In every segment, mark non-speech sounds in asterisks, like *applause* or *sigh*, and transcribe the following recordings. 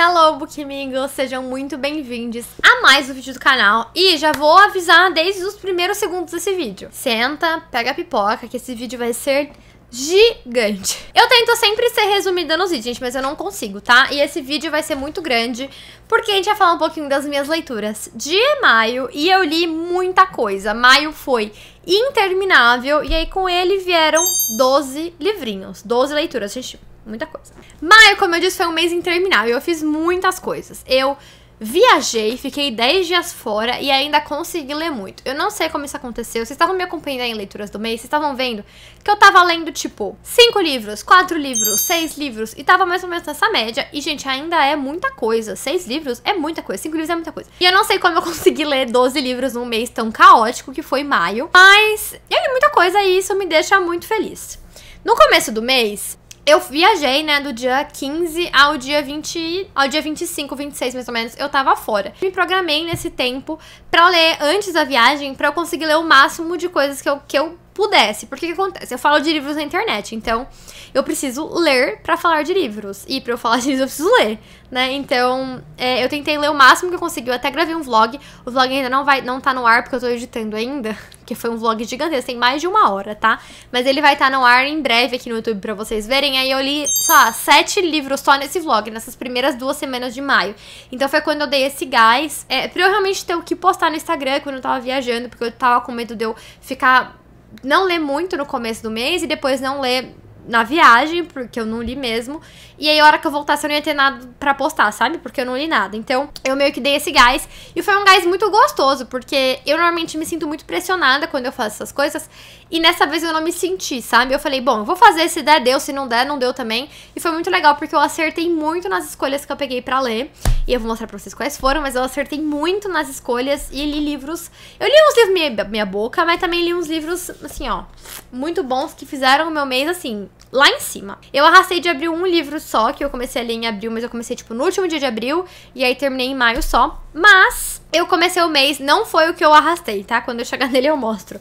Hello, Bookmingos! Sejam muito bem-vindos a mais um vídeo do canal. E já vou avisar desde os primeiros segundos desse vídeo. Senta, pega a pipoca, que esse vídeo vai ser gigante. Eu tento sempre ser resumida nos vídeos, gente, mas eu não consigo, tá? E esse vídeo vai ser muito grande, porque a gente vai falar um pouquinho das minhas leituras de maio, e eu li muita coisa. Maio foi interminável, e aí com ele vieram 12 livrinhos, 12 leituras. Gente, muita coisa. Maio, como eu disse, foi um mês interminável. Eu fiz muitas coisas. Eu viajei, fiquei 10 dias fora e ainda consegui ler muito. Eu não sei como isso aconteceu. Vocês estavam me acompanhando em leituras do mês, vocês estavam vendo que eu tava lendo, tipo, 5 livros, 4 livros, 6 livros e tava mais ou menos nessa média. E, gente, ainda é muita coisa. 6 livros é muita coisa, 5 livros é muita coisa. E eu não sei como eu *laughs* consegui ler 12 livros num mês tão caótico que foi maio, mas eu li muita coisa e isso me deixa muito feliz. No começo do mês, eu viajei, né, do dia 15 ao dia 20, ao dia 25, 26 mais ou menos, eu tava fora. Me programei nesse tempo para ler antes da viagem, para eu conseguir ler o máximo de coisas que eu, que eu pudesse. Porque que acontece? Eu falo de livros na internet, então eu preciso ler para falar de livros. E para eu falar *laughs* de livros eu preciso ler, né? Então, é, eu tentei ler o máximo que eu consegui. Eu até gravei um vlog. O vlog ainda não vai não tá no ar porque eu tô editando ainda, *laughs* que foi um vlog gigantesco, tem mais de uma hora, tá? Mas ele vai estar tá no ar em breve aqui no YouTube para vocês verem. Aí eu li, sei lá, sete livros só nesse vlog, nessas primeiras duas semanas de maio. Então foi quando eu dei esse gás, é, pra eu realmente ter o que postar no Instagram quando eu tava viajando, porque eu tava com medo de eu ficar não ler muito no começo do mês e depois não ler na viagem, porque eu não li mesmo. E aí, a hora que eu voltasse, eu não ia ter nada pra postar, sabe? Porque eu não li nada. Então, eu meio que dei esse gás. E foi um gás muito gostoso, porque eu normalmente me sinto muito pressionada quando eu faço essas coisas. E nessa vez eu não me senti, sabe? Eu falei, bom, eu vou fazer, se der, deu, se não der, não deu também. E foi muito legal, porque eu acertei muito nas escolhas que eu peguei pra ler. E eu vou mostrar pra vocês quais foram, mas eu acertei muito nas escolhas e li livros. Eu li uns livros minha, minha boca, mas também li uns livros, assim, ó, muito bons que fizeram o meu mês, assim, lá em cima. Eu arrastei de abrir um livro só que eu comecei ali em abril, mas eu comecei, tipo, no último dia de abril, e aí terminei em maio só. Mas eu comecei o mês, não foi o que eu arrastei, tá? Quando eu chegar *laughs* nele eu mostro.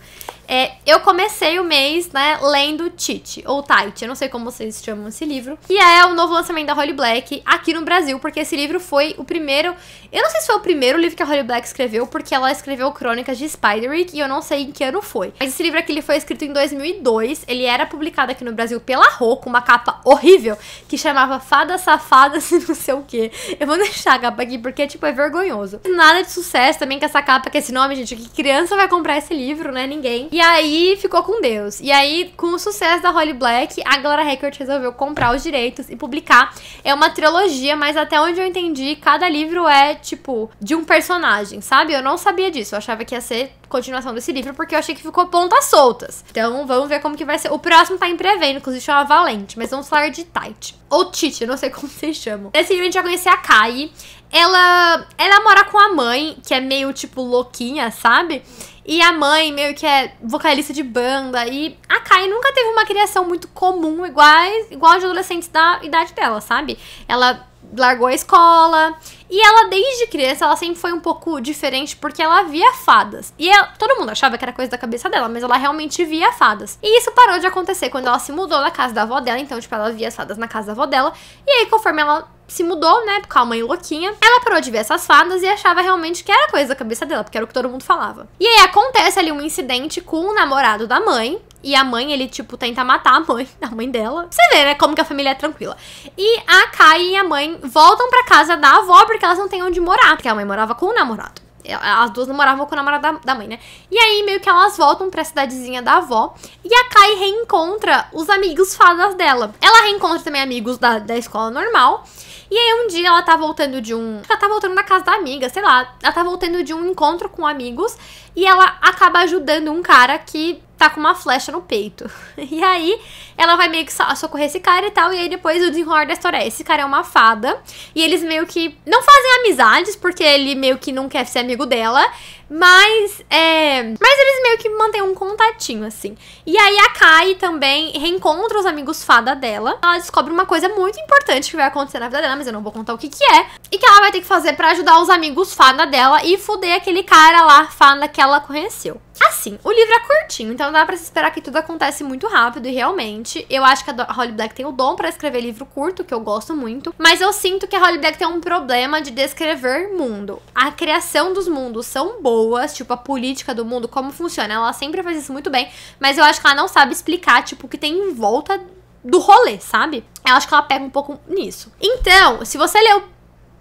É, eu comecei o mês, né, lendo Tite, ou Tite, eu não sei como vocês chamam esse livro, que é o novo lançamento da Holly Black aqui no Brasil, porque esse livro foi o primeiro. Eu não sei se foi o primeiro livro que a Holly Black escreveu, porque ela escreveu Crônicas de Spiderwick e eu não sei em que ano foi. Mas esse livro aqui ele foi escrito em 2002, ele era publicado aqui no Brasil pela Rô, com uma capa horrível, que chamava Fadas Safadas *laughs* e não sei o que. Eu vou deixar a capa aqui porque, tipo, é vergonhoso. Nada de sucesso também com essa capa, com esse nome, gente, que criança vai comprar esse livro, né? Ninguém. E aí ficou com Deus. E aí, com o sucesso da Holly Black, a Glória Record resolveu comprar os direitos e publicar. É uma trilogia, mas até onde eu entendi, cada livro é tipo de um personagem, sabe? Eu não sabia disso. Eu achava que ia ser continuação desse livro, porque eu achei que ficou pontas soltas. Então vamos ver como que vai ser. O próximo tá em pré inclusive chama Valente, mas vamos falar de Tight. Ou Tite, não sei *laughs* como vocês chamam. Nesse livro a gente vai conhecer a Kai. Ela, ela mora com a mãe, que é meio tipo louquinha, sabe? E a mãe meio que é vocalista de banda. E a Kai nunca teve uma criação muito comum, igual igual a de adolescentes da idade dela, sabe? Ela largou a escola. E ela, desde criança, ela sempre foi um pouco diferente porque ela via fadas. E ela, todo mundo achava que era coisa da cabeça dela, mas ela realmente via fadas. E isso parou de acontecer quando ela se mudou na casa da avó dela. Então, tipo, ela via as fadas na casa da avó dela. E aí, conforme ela se mudou, né? Porque a mãe louquinha. Ela parou de ver essas fadas e achava realmente que era coisa da cabeça dela, porque era o que todo mundo falava. E aí acontece ali um incidente com o namorado da mãe. E a mãe, ele, tipo, tenta matar a mãe, *laughs* a mãe dela. Você vê, né, como que a família é tranquila. E a Kai e a mãe voltam para casa da avó, porque elas não têm onde morar, porque a mãe morava com o namorado. As duas namoravam com o namorado da, da, mãe, né? E aí, meio que elas voltam pra cidadezinha da avó. E a Kai reencontra os amigos fadas dela. Ela reencontra também amigos da, da escola normal. E aí, um dia ela tá voltando de um. Ela tá voltando da casa da amiga, sei lá. Ela tá voltando de um encontro com amigos. E ela acaba ajudando um cara que tá com uma flecha no peito. *laughs* E aí, ela vai meio que socorrer esse cara e tal, e aí depois o desenrolar da história é, esse cara é uma fada, e eles meio que não fazem amizades, porque ele meio que não quer ser amigo dela, mas, é... Mas eles meio que mantêm um contatinho, assim. E aí a Kai também reencontra os amigos fada dela. Ela descobre uma coisa muito importante que vai acontecer na vida dela, mas eu não vou contar o que que é. E que ela vai ter que fazer para ajudar os amigos fada dela e fuder aquele cara lá, fada que ela conheceu. Assim, o livro é curtinho, então dá pra se esperar que tudo acontece muito rápido e realmente. Eu acho que a Holly Black tem o dom para escrever livro curto, que eu gosto muito, mas eu sinto que a Holly Black tem um problema de descrever mundo. A criação dos mundos são boas tipo, a política do mundo, como funciona. Ela sempre faz isso muito bem, mas eu acho que ela não sabe explicar, tipo, o que tem em volta do rolê, sabe? Eu acho que ela pega um pouco nisso. Então, se você leu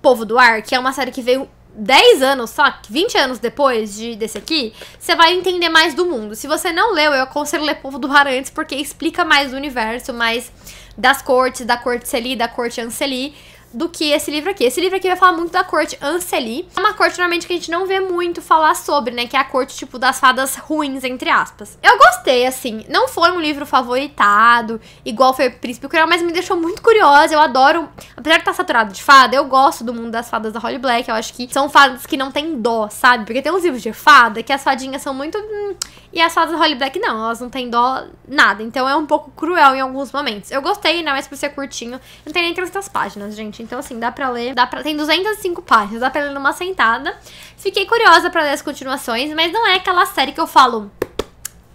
Povo do Ar, que é uma série que veio 10 anos, só 20 anos depois de, desse aqui, você vai entender mais do mundo. Se você não leu, eu aconselho ler Povo do Ar antes, porque explica mais o universo, mais das cortes, da corte Celi, da corte Anceli, do que esse livro aqui. Esse livro aqui vai falar muito da corte Anceli. É uma corte, normalmente, que a gente não vê muito falar sobre, né? Que é a corte, tipo, das fadas ruins, entre aspas. Eu gostei, assim. Não foi um livro favoritado, igual foi Príncipe Cruel, mas me deixou muito curiosa. Eu adoro... Apesar de estar saturado de fada, eu gosto do mundo das fadas da Holly Black. Eu acho que são fadas que não tem dó, sabe? Porque tem uns livros de fada que as fadinhas são muito... Hum, e as fadas do Holly Black não, elas não têm dó nada. Então é um pouco cruel em alguns momentos. Eu gostei, né mais por ser curtinho. Não tem nem 300 páginas, gente. Então, assim, dá pra ler. Dá pra... Tem 205 páginas, dá pra ler numa sentada. Fiquei curiosa para ler as continuações, mas não é aquela série que eu falo.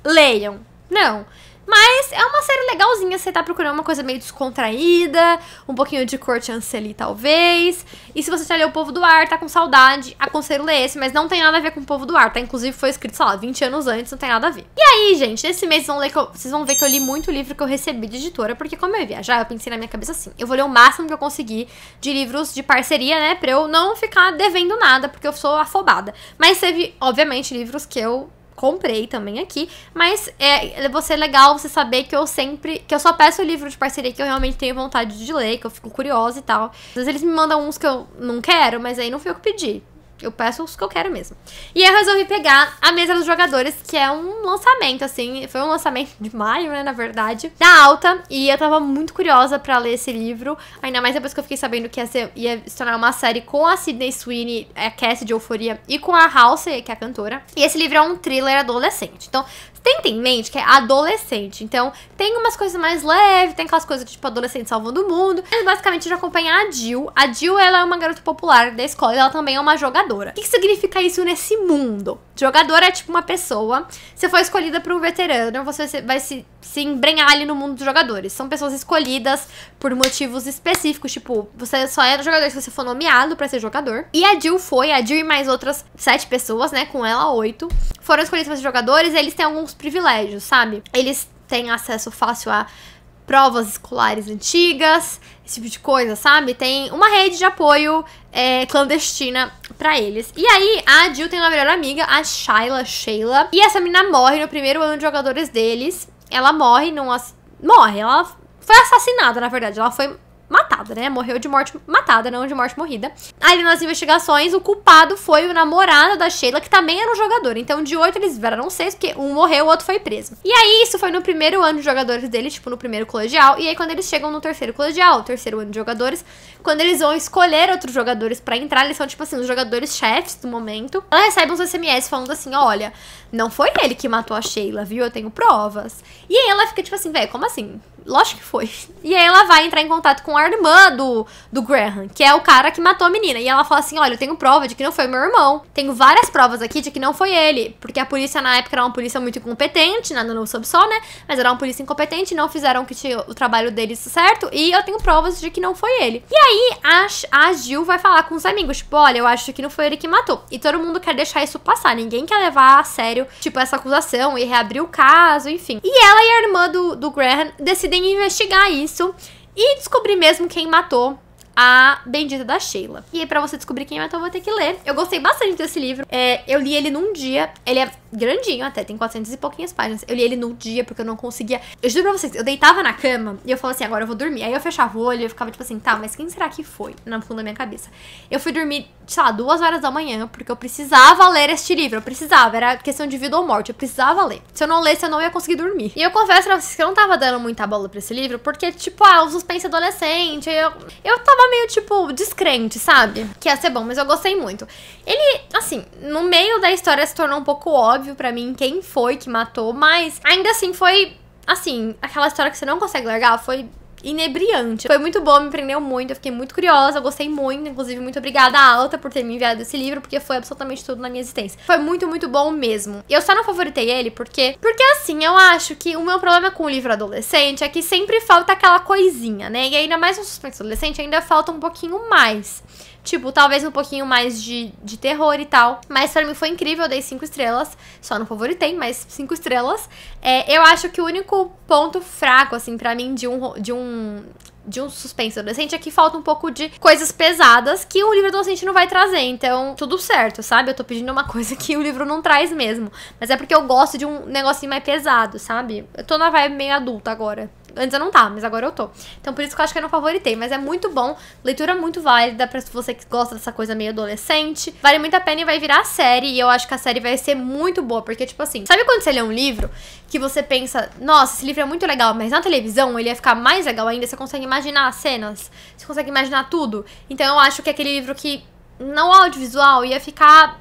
Leiam. Não. Mas é uma série legalzinha, você tá procurando uma coisa meio descontraída, um pouquinho de cor chancelly, talvez. E se você já leu O Povo do Ar, tá com saudade, aconselho ler esse, mas não tem nada a ver com O Povo do Ar, tá? Inclusive foi escrito, sei lá, 20 anos antes, não tem nada a ver. E aí, gente, nesse mês vão eu, vocês vão ver que eu li muito livro que eu recebi de editora, porque como eu ia viajar, eu pensei na minha cabeça assim, eu vou ler o máximo que eu conseguir de livros de parceria, né, pra eu não ficar devendo nada, porque eu sou afobada. Mas teve, obviamente, livros que eu comprei também aqui. Mas é, você é legal você saber que eu sempre. Que eu só peço livro de parceria que eu realmente tenho vontade de ler, que eu fico curiosa e tal. Às vezes eles me mandam uns que eu não quero, mas aí não fui eu que pedi. Eu peço os que eu quero mesmo. E eu resolvi pegar a mesa dos jogadores, que é um lançamento, assim. Foi um lançamento de maio, né, na verdade. Da alta. E eu tava muito curiosa para ler esse livro. Ainda mais depois que eu fiquei sabendo que ia, ser, ia se tornar uma série com a Sidney Sweeney, a é, Cassie de Euforia, e com a Halsey, que é a cantora. E esse livro é um thriller adolescente. Então, Tenta em mente que é adolescente. Então, tem umas coisas mais leves, tem aquelas coisas que, tipo, adolescente salvando o mundo. Mas basicamente já acompanha a Jill. A Jill, ela é uma garota popular da escola e ela também é uma jogadora. O que, que significa isso nesse mundo? Jogadora é tipo uma pessoa. Você foi escolhida por um veterano, você vai se, se embrenhar ali no mundo dos jogadores. São pessoas escolhidas por motivos específicos, tipo, você só é jogador se você for nomeado para ser jogador. E a Jill foi, a Jill e mais outras sete pessoas, né? Com ela, oito, foram escolhidas para ser jogadores. eles têm alguns privilégios, sabe? Eles têm acesso fácil a provas escolares antigas, esse tipo de coisa, sabe? Tem uma rede de apoio é, clandestina para eles. E aí, a Jill tem uma melhor amiga, a Shyla Sheila, e essa menina morre no primeiro ano de jogadores deles. Ela morre num... Morre, ela foi assassinada, na verdade. Ela foi matada, né? Morreu de morte matada, não de morte morrida. Aí, nas investigações, o culpado foi o namorado da Sheila, que também era um jogador. Então, de oito eles viraram seis, porque um morreu, o outro foi preso. E aí, isso foi no primeiro ano de jogadores dele tipo, no primeiro colegial. E aí, quando eles chegam no terceiro colegial, o terceiro ano de jogadores, quando eles vão escolher outros jogadores para entrar, eles são, tipo assim, os jogadores chefes do momento. Ela recebe uns SMS falando assim: olha, não foi ele que matou a Sheila, viu? Eu tenho provas. E aí ela fica, tipo assim, velho, como assim? Lógico que foi. E aí ela vai entrar em contato com a irmã do, do Graham, que é o cara que matou a menina. E ela fala assim: olha, eu tenho prova de que não foi meu irmão. Tenho várias provas aqui de que não foi ele. Porque a polícia na época era uma polícia muito incompetente, nada no subsol, né? Mas era uma polícia incompetente, não fizeram que tinha o trabalho deles certo. E eu tenho provas de que não foi ele. E aí a, a Gil vai falar com os amigos: tipo, olha, eu acho que não foi ele que matou. E todo mundo quer deixar isso passar. Ninguém quer levar a sério, tipo, essa acusação e reabrir o caso, enfim. E ela e a irmã do, do Graham decidem decidem investigar isso e descobrir mesmo quem matou a Bendita da Sheila. E aí, pra você descobrir quem matou, eu vou ter que ler. Eu gostei bastante desse livro. É, eu li ele num dia. Ele é grandinho até, tem 400 e pouquinhas páginas. Eu li ele no dia porque eu não conseguia. Eu juro pra vocês, eu deitava na cama e eu falava assim, agora eu vou dormir. Aí eu fechava o olho e eu ficava tipo assim, tá, mas quem será que foi? Na fundo da minha cabeça. Eu fui dormir, sei lá, duas horas da manhã porque eu precisava ler este livro. Eu precisava, era questão de vida ou morte, eu precisava ler. Se eu não lesse, eu não ia conseguir dormir. E eu confesso pra vocês que eu não tava dando muita bola pra esse livro porque, tipo, ah, o suspense adolescente. Eu, eu tava meio, tipo, descrente, sabe? Que ia ser bom, mas eu gostei muito. Ele, assim, no meio da história se tornou um pouco óbvio óbvio para mim quem foi que matou, mas ainda assim foi assim, aquela história que você não consegue largar foi inebriante. Foi muito bom, me prendeu muito, eu fiquei muito curiosa, gostei muito, inclusive muito obrigada à Alta por ter me enviado esse livro, porque foi absolutamente tudo na minha existência. Foi muito, muito bom mesmo. eu só não favoritei ele porque, porque assim, eu acho que o meu problema com o livro adolescente é que sempre falta aquela coisinha, né? E ainda mais no suspense adolescente ainda falta um pouquinho mais. Tipo, talvez um pouquinho mais de, de terror e tal. Mas para mim foi incrível, eu dei 5 estrelas. Só não favoritei, mas 5 estrelas. É, eu acho que o único ponto fraco, assim, para mim, de um, de um de um suspense adolescente é que falta um pouco de coisas pesadas que o livro adolescente não vai trazer. Então, tudo certo, sabe? Eu tô pedindo uma *laughs* coisa que o livro não traz mesmo. Mas é porque eu gosto de um negocinho mais pesado, sabe? Eu tô na vibe meio adulta agora. Antes eu não tava, mas agora eu tô. Então por isso que eu acho que eu não favoritei. Mas é muito bom. Leitura muito válida pra você que gosta dessa coisa meio adolescente. Vale muito a pena e vai virar série. E eu acho que a série vai ser muito boa. Porque, tipo assim, sabe quando você lê um livro que você pensa, nossa, esse livro é muito legal, mas na televisão ele ia ficar mais legal ainda. Você consegue imaginar as cenas, você consegue imaginar tudo. Então eu acho que aquele livro que. Não audiovisual, ia ficar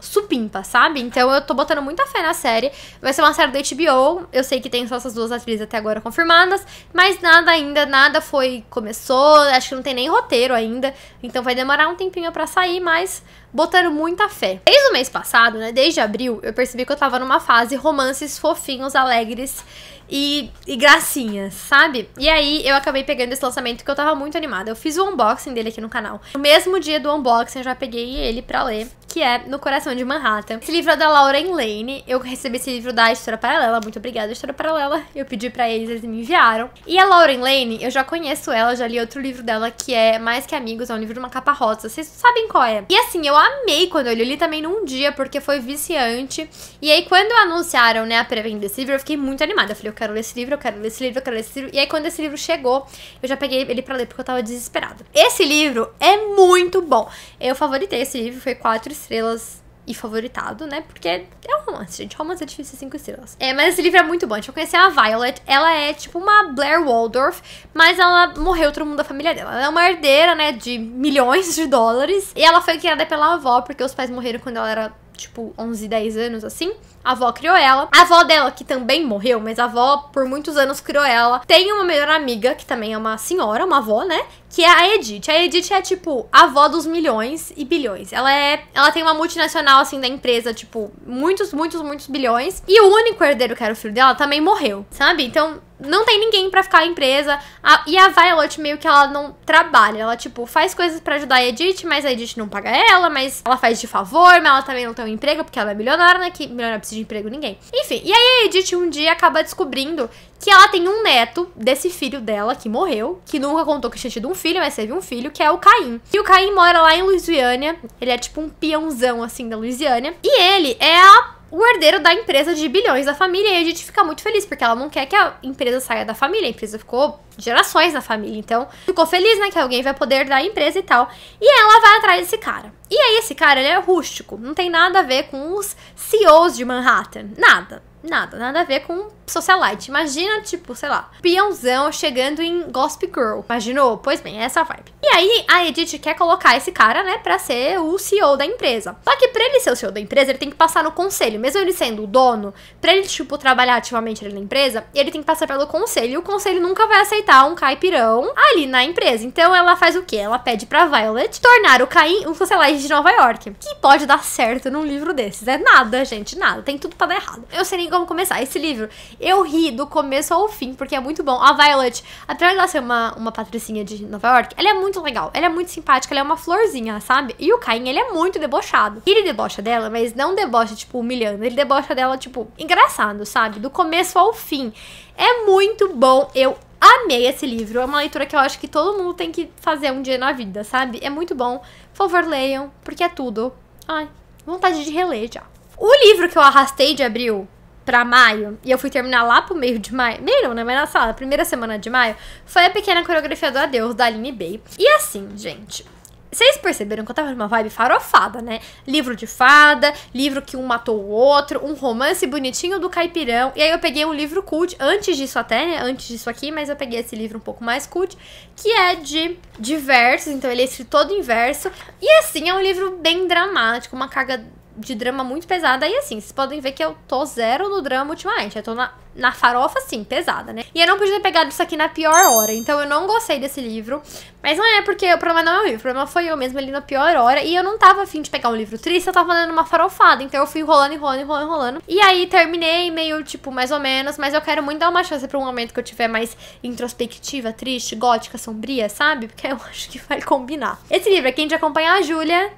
supimpa, sabe? Então eu tô botando muita fé na série. Vai ser uma série da HBO. Eu sei que tem só essas duas atrizes até agora confirmadas, mas nada ainda, nada foi começou, acho que não tem nem roteiro ainda. Então vai demorar um tempinho para sair, mas botando muita fé. Desde o mês passado, né, desde abril, eu percebi que eu tava numa fase romances fofinhos, alegres e, e gracinhas, sabe? E aí eu acabei pegando esse lançamento que eu tava muito animada. Eu fiz o unboxing dele aqui no canal. No mesmo dia do unboxing eu já peguei ele pra ler, que é No Coração de Manhattan. Esse livro é da Lauren Lane. Eu recebi esse livro da História Paralela. Muito obrigada, História Paralela. Eu pedi pra eles, eles me enviaram. E a Lauren Lane, eu já conheço ela, já li outro livro dela que é Mais Que Amigos, é um livro de uma capa rosa. Vocês sabem qual é. E assim, eu amei quando eu li. Eu li também num dia, porque foi viciante. E aí, quando anunciaram, né, a pré-venda desse livro, eu fiquei muito animada. Eu falei, quero ler esse livro, eu quero ler esse livro, eu quero ler esse livro. E aí, quando esse livro chegou, eu já peguei ele para ler porque eu tava desesperada. Esse livro é muito bom. Eu favoritei esse livro, foi quatro estrelas e favoritado, né? Porque é um romance, gente. Romance é difícil, cinco estrelas. É, mas esse livro é muito bom. A gente vai conhecer a Violet. Ela é tipo uma Blair Waldorf, mas ela morreu todo mundo da família dela. Ela é uma herdeira, né, de milhões de dólares. E ela foi criada pela avó, porque os pais morreram quando ela era tipo 11, 10 anos assim. A avó criou ela. A avó dela, que também morreu, mas a avó por muitos anos criou ela. Tem uma melhor amiga, que também é uma senhora, uma avó, né? que é a Edith. A Edith é, tipo, a avó dos milhões e bilhões. Ela é. Ela tem uma multinacional, assim, da empresa, tipo, muitos, muitos, muitos bilhões. E o único herdeiro que era o filho dela também morreu, sabe? Então. Não tem ninguém para ficar a empresa. A, e a Violet meio que ela não trabalha. Ela, tipo, faz coisas para ajudar a Edith, mas a Edith não paga ela, mas ela faz de favor, mas ela também não tem um emprego, porque ela é milionária, né? Que milionária precisa de emprego ninguém. Enfim, e aí a Edith um dia acaba descobrindo que ela tem um neto desse filho dela que morreu, que nunca contou que tinha tido um filho, mas teve um filho, que é o Caim. E o Caim mora lá em Louisiana, ele é tipo um peãozão assim da Louisiana, e ele é a o herdeiro da empresa de bilhões da família e a gente fica muito feliz, porque ela não quer que a empresa saia da família, a empresa ficou gerações na família, então ficou feliz, né, que alguém vai poder dar a empresa e tal. E ela vai atrás desse cara. E aí esse cara, ele é rústico, não tem nada a ver com os CEOs de Manhattan, nada nada, nada a ver com socialite. Imagina, tipo, sei lá, peãozão chegando em Gossip Girl. Imaginou? Oh, pois bem, é essa vibe. E aí, a Edith quer colocar esse cara, né, pra ser o CEO da empresa. Só que pra ele ser o CEO da empresa, ele tem que passar no conselho. Mesmo ele sendo o dono, pra ele, tipo, trabalhar ativamente ali na empresa, ele tem que passar pelo conselho. E o conselho nunca vai aceitar um caipirão ali na empresa. Então, ela faz o quê? Ela pede pra Violet tornar o Caim um socialite de Nova York. Que pode dar certo num livro desses. É nada, gente, nada. Tem tudo pra dar errado. Eu sei vamos começar esse livro. Eu ri do começo ao fim, porque é muito bom. A Violet, apesar de ela ser uma, uma patricinha de Nova York, ela é muito legal, ela é muito simpática, ela é uma florzinha, sabe? E o Caim, ele é muito debochado. Ele debocha dela, mas não debocha, tipo, humilhando. Ele debocha dela, tipo, engraçado, sabe? Do começo ao fim. É muito bom, eu amei esse livro. É uma leitura que eu acho que todo mundo tem que fazer um dia na vida, sabe? É muito bom. Por favor, leiam, porque é tudo. Ai, vontade de reler já. O livro que eu arrastei de abril para maio, e eu fui terminar lá pro meio de maio, meio não, né, mas na sala, primeira semana de maio, foi a pequena coreografia do Adeus, da Aline Bay. E assim, gente, vocês perceberam que eu tava numa vibe farofada, né? Livro de fada, livro que um matou o outro, um romance bonitinho do caipirão. E aí eu peguei um livro cult, antes disso até, né? Antes disso aqui, mas eu peguei esse livro um pouco mais cult, que é de, de versos, então ele é escrito todo em verso. E assim, é um livro bem dramático, uma carga de drama muito pesada. E assim, vocês podem ver que eu tô zero no drama ultimamente. Eu tô na, na farofa, sim, pesada, né? E eu não podia ter pegado isso aqui na pior hora. Então eu não gostei desse livro. Mas não é porque o problema não é o livro. O problema foi eu mesma ali na pior hora. E eu não tava afim de pegar um livro triste, eu tava dando uma farofada. Então eu fui rolando, enrolando, enrolando, enrolando. E aí terminei meio, tipo, mais ou menos. Mas eu quero muito dar uma chance pra um momento que eu tiver mais introspectiva, triste, gótica, sombria, sabe? Porque eu *laughs* acho que vai combinar. Esse livro é quem te acompanhar a Júlia,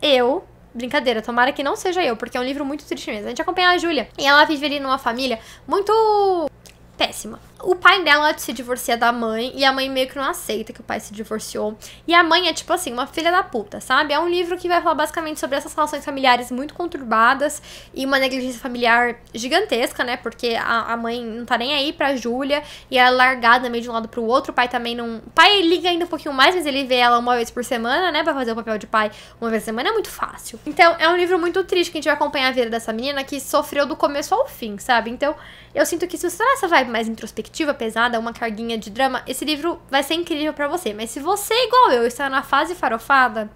eu Brincadeira, tomara que não seja eu, porque é um livro muito triste mesmo. A gente acompanha a Júlia e ela vive ali numa família muito péssima o pai dela se divorcia da mãe e a mãe meio que não aceita que o pai se divorciou. E a mãe é tipo assim, uma filha da puta, sabe? É um livro que vai falar basicamente sobre essas relações familiares muito conturbadas e uma negligência familiar gigantesca, né? Porque a, a mãe não tá nem aí pra Júlia e ela é largada meio de um lado pro outro. O pai também não. O pai liga ainda um pouquinho mais, mas ele vê ela uma vez por semana, né? Pra fazer o papel de pai uma vez por semana é muito fácil. Então é um livro muito triste que a gente vai acompanhar a vida dessa menina que sofreu do começo ao fim, sabe? Então eu sinto que se você tá vibe mais introspectiva, pesada, uma carguinha de drama, esse livro vai ser incrível para você. Mas se você, igual eu, está na fase farofada,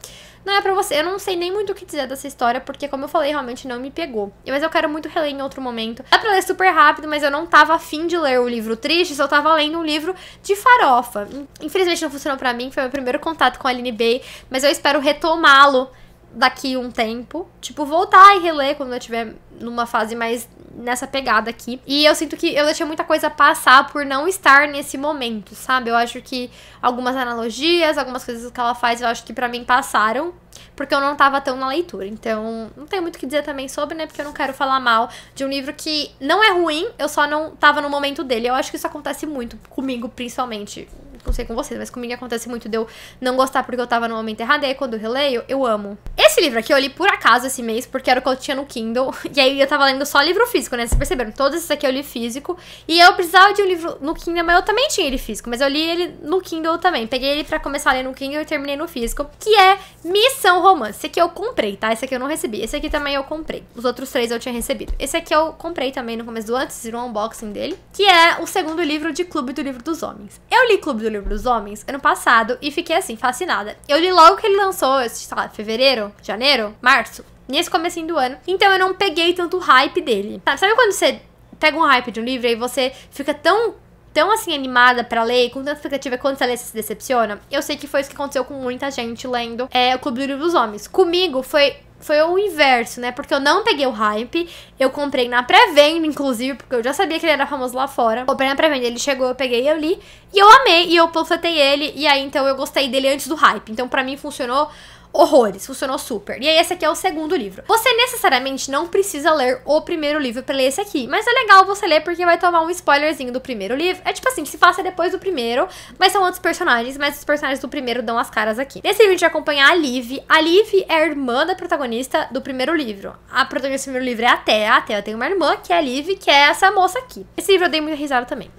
não é para você. Eu não sei nem muito o que dizer dessa história, porque, como eu falei, realmente não me pegou. Mas eu quero muito reler em outro momento. Dá pra ler super rápido, mas eu não tava afim de ler o livro triste, só tava lendo um livro de farofa. Infelizmente não funcionou para mim, foi meu primeiro contato com a Aline Bay, mas eu espero retomá-lo daqui um tempo. Tipo, voltar e reler quando eu tiver numa fase mais nessa pegada aqui. E eu sinto que eu deixei muita coisa passar por não estar nesse momento, sabe? Eu acho que algumas analogias, algumas coisas que ela faz, eu acho que para mim passaram, porque eu não tava tão na leitura. Então, não tem muito o que dizer também sobre, né? Porque eu não quero falar mal de um livro que não é ruim, eu só não tava no momento dele. Eu acho que isso acontece muito comigo, principalmente não sei com vocês, mas comigo acontece muito de eu não gostar porque eu tava no momento errado, e aí quando eu releio, eu amo. Esse livro aqui eu li por acaso esse mês, porque era o que eu tinha no Kindle, *laughs* e aí eu tava lendo só livro físico, né? Vocês perceberam? Todos esses aqui eu li físico, e eu precisava de um livro no Kindle, mas eu também tinha ele físico, mas eu li ele no Kindle também. Peguei ele pra começar a ler no Kindle e terminei no físico, que é Missão Romance. Esse aqui eu comprei, tá? Esse aqui eu não recebi. Esse aqui também eu comprei. Os outros três eu tinha recebido. Esse aqui eu comprei também no começo do unboxing dele, que é o segundo livro de Clube do Livro dos Homens. Eu li Clube do livro dos Homens ano passado e fiquei assim, fascinada. Eu li logo que ele lançou, sei lá, fevereiro, janeiro, março, nesse comecinho do ano. Então eu não peguei tanto hype dele. Sabe quando você pega um hype de um livro e você fica tão tão assim animada para ler, com tanta expectativa, quando você lê, você se decepciona. Eu sei que foi isso que aconteceu com muita gente lendo é, o Clube do Livro dos Homens. Comigo foi foi o inverso, né? Porque eu não peguei o hype. Eu comprei na pré-venda, inclusive, porque eu já sabia que ele era famoso lá fora. Comprei na pré-venda, ele chegou, eu peguei, eu li. E eu amei, e eu profetei ele. E aí, então, eu gostei dele antes do hype. Então, para mim, funcionou horrores, funcionou super. E aí esse aqui é o segundo livro. Você necessariamente não precisa ler o primeiro livro para ler esse aqui, mas é legal você ler porque vai tomar um spoilerzinho do primeiro livro. É tipo assim, se passa depois do primeiro, mas são outros personagens, mas os personagens do primeiro dão as caras aqui. Nesse livro a gente vai acompanhar a Liv. A Liv é a irmã da protagonista do primeiro livro. A protagonista do primeiro livro é a Thea. A Thea tem uma irmã que é a Liv, que é essa moça aqui. Esse livro eu dei muita risada também.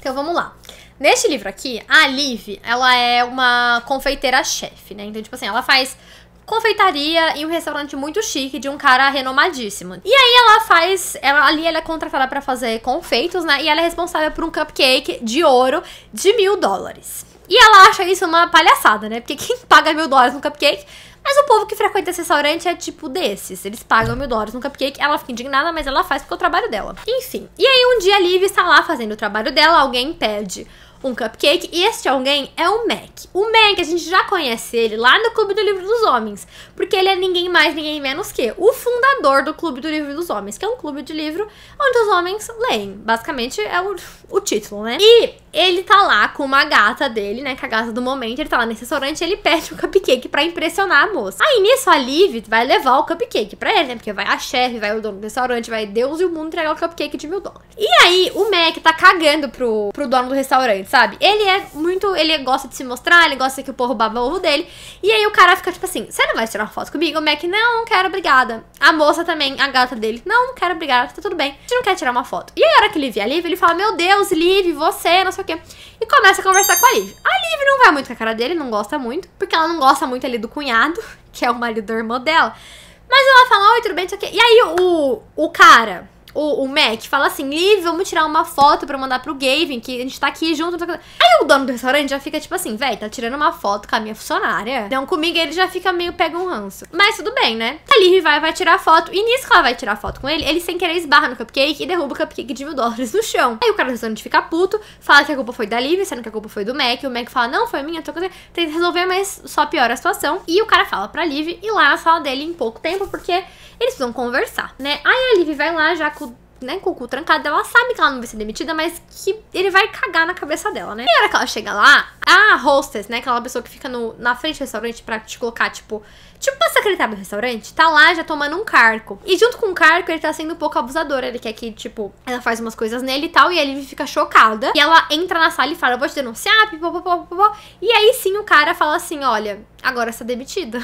Então vamos lá. Neste livro aqui, a Liv, ela é uma confeiteira-chefe, né? Então, tipo assim, ela faz confeitaria em um restaurante muito chique de um cara renomadíssimo. E aí ela faz, ela ali ela é contratada para fazer confeitos, né? E ela é responsável por um cupcake de ouro de mil dólares. E ela acha isso uma palhaçada, né? Porque quem *laughs* paga mil dólares no cupcake? Mas o povo que frequenta esse restaurante é tipo desses. Eles pagam mil dólares no cupcake, ela fica indignada, mas ela faz porque é o trabalho dela. Enfim. E aí um dia a Liv está lá fazendo o trabalho dela, alguém pede um cupcake e este alguém é o Mac. O Mac, a gente já conhece ele lá no Clube do Livro dos Homens, porque ele é ninguém mais, ninguém menos que o fundador do Clube do Livro dos Homens, que é um clube de livro onde os homens leem. Basicamente é o, o título, né? E ele tá lá com uma gata dele, né? Com é a gata do momento. Ele tá lá nesse restaurante ele pede um cupcake pra impressionar a moça. Aí nisso a Liv vai levar o cupcake pra ele, né? Porque vai a chefe, vai o dono do restaurante, vai Deus e o mundo entregar o cupcake de mil dólares. E aí o Mac tá cagando pro, pro dono do restaurante, sabe? Ele é muito. Ele gosta de se mostrar, ele gosta que o povo baba ovo dele. E aí o cara fica tipo assim: você não vai tirar uma foto comigo? O Mac, não, não quero, obrigada. A moça também, a gata dele, não, não quero, obrigada, tá tudo bem. A gente não quer tirar uma foto. E aí a hora que ele vê a Liv, ele fala: meu Deus, Liv, você, não sei o quê. E começa a conversar com a Liv. A Liv não vai muito com a cara dele, não gosta muito, porque ela não gosta muito ali do cunhado, *laughs* que é o marido do irmão dela. Mas ela fala, oi, tudo bem, isso aqui. quê. E aí o, o cara, o, o Mac fala assim: Liv, vamos tirar uma foto pra mandar pro Gavin, que a gente tá aqui junto. Aí o dono do restaurante já fica tipo assim: véi, tá tirando uma foto com a minha funcionária. Então comigo ele já fica meio pega um ranço. Mas tudo bem, né? A Liv vai, vai tirar foto. E nisso que ela vai tirar foto com ele, ele sem querer esbarra no cupcake e derruba o cupcake de mil dólares no chão. Aí o cara do restaurante fica puto, fala que a culpa foi da Liv, sendo que a culpa foi do Mac. O Mac fala: não, foi minha, tô Tenta resolver, mas só piora a situação. E o cara fala pra Liv e lá na sala dele em pouco tempo, porque eles vão conversar, né? Aí a Liv vai lá já com né, com o cu trancado, ela sabe que ela não vai ser demitida, mas que ele vai cagar na cabeça dela, né? E a hora que ela chega lá, ah, hostess, né? Aquela pessoa que fica no, na frente do restaurante pra te colocar, tipo. Tipo a secretária do restaurante, tá lá já tomando um carco. E junto com o carco, ele tá sendo um pouco abusador. Ele quer que, tipo, ela faz umas coisas nele e tal. E ele fica chocada. E ela entra na sala e fala: Eu vou te denunciar, E aí sim o cara fala assim: Olha, agora você demitida.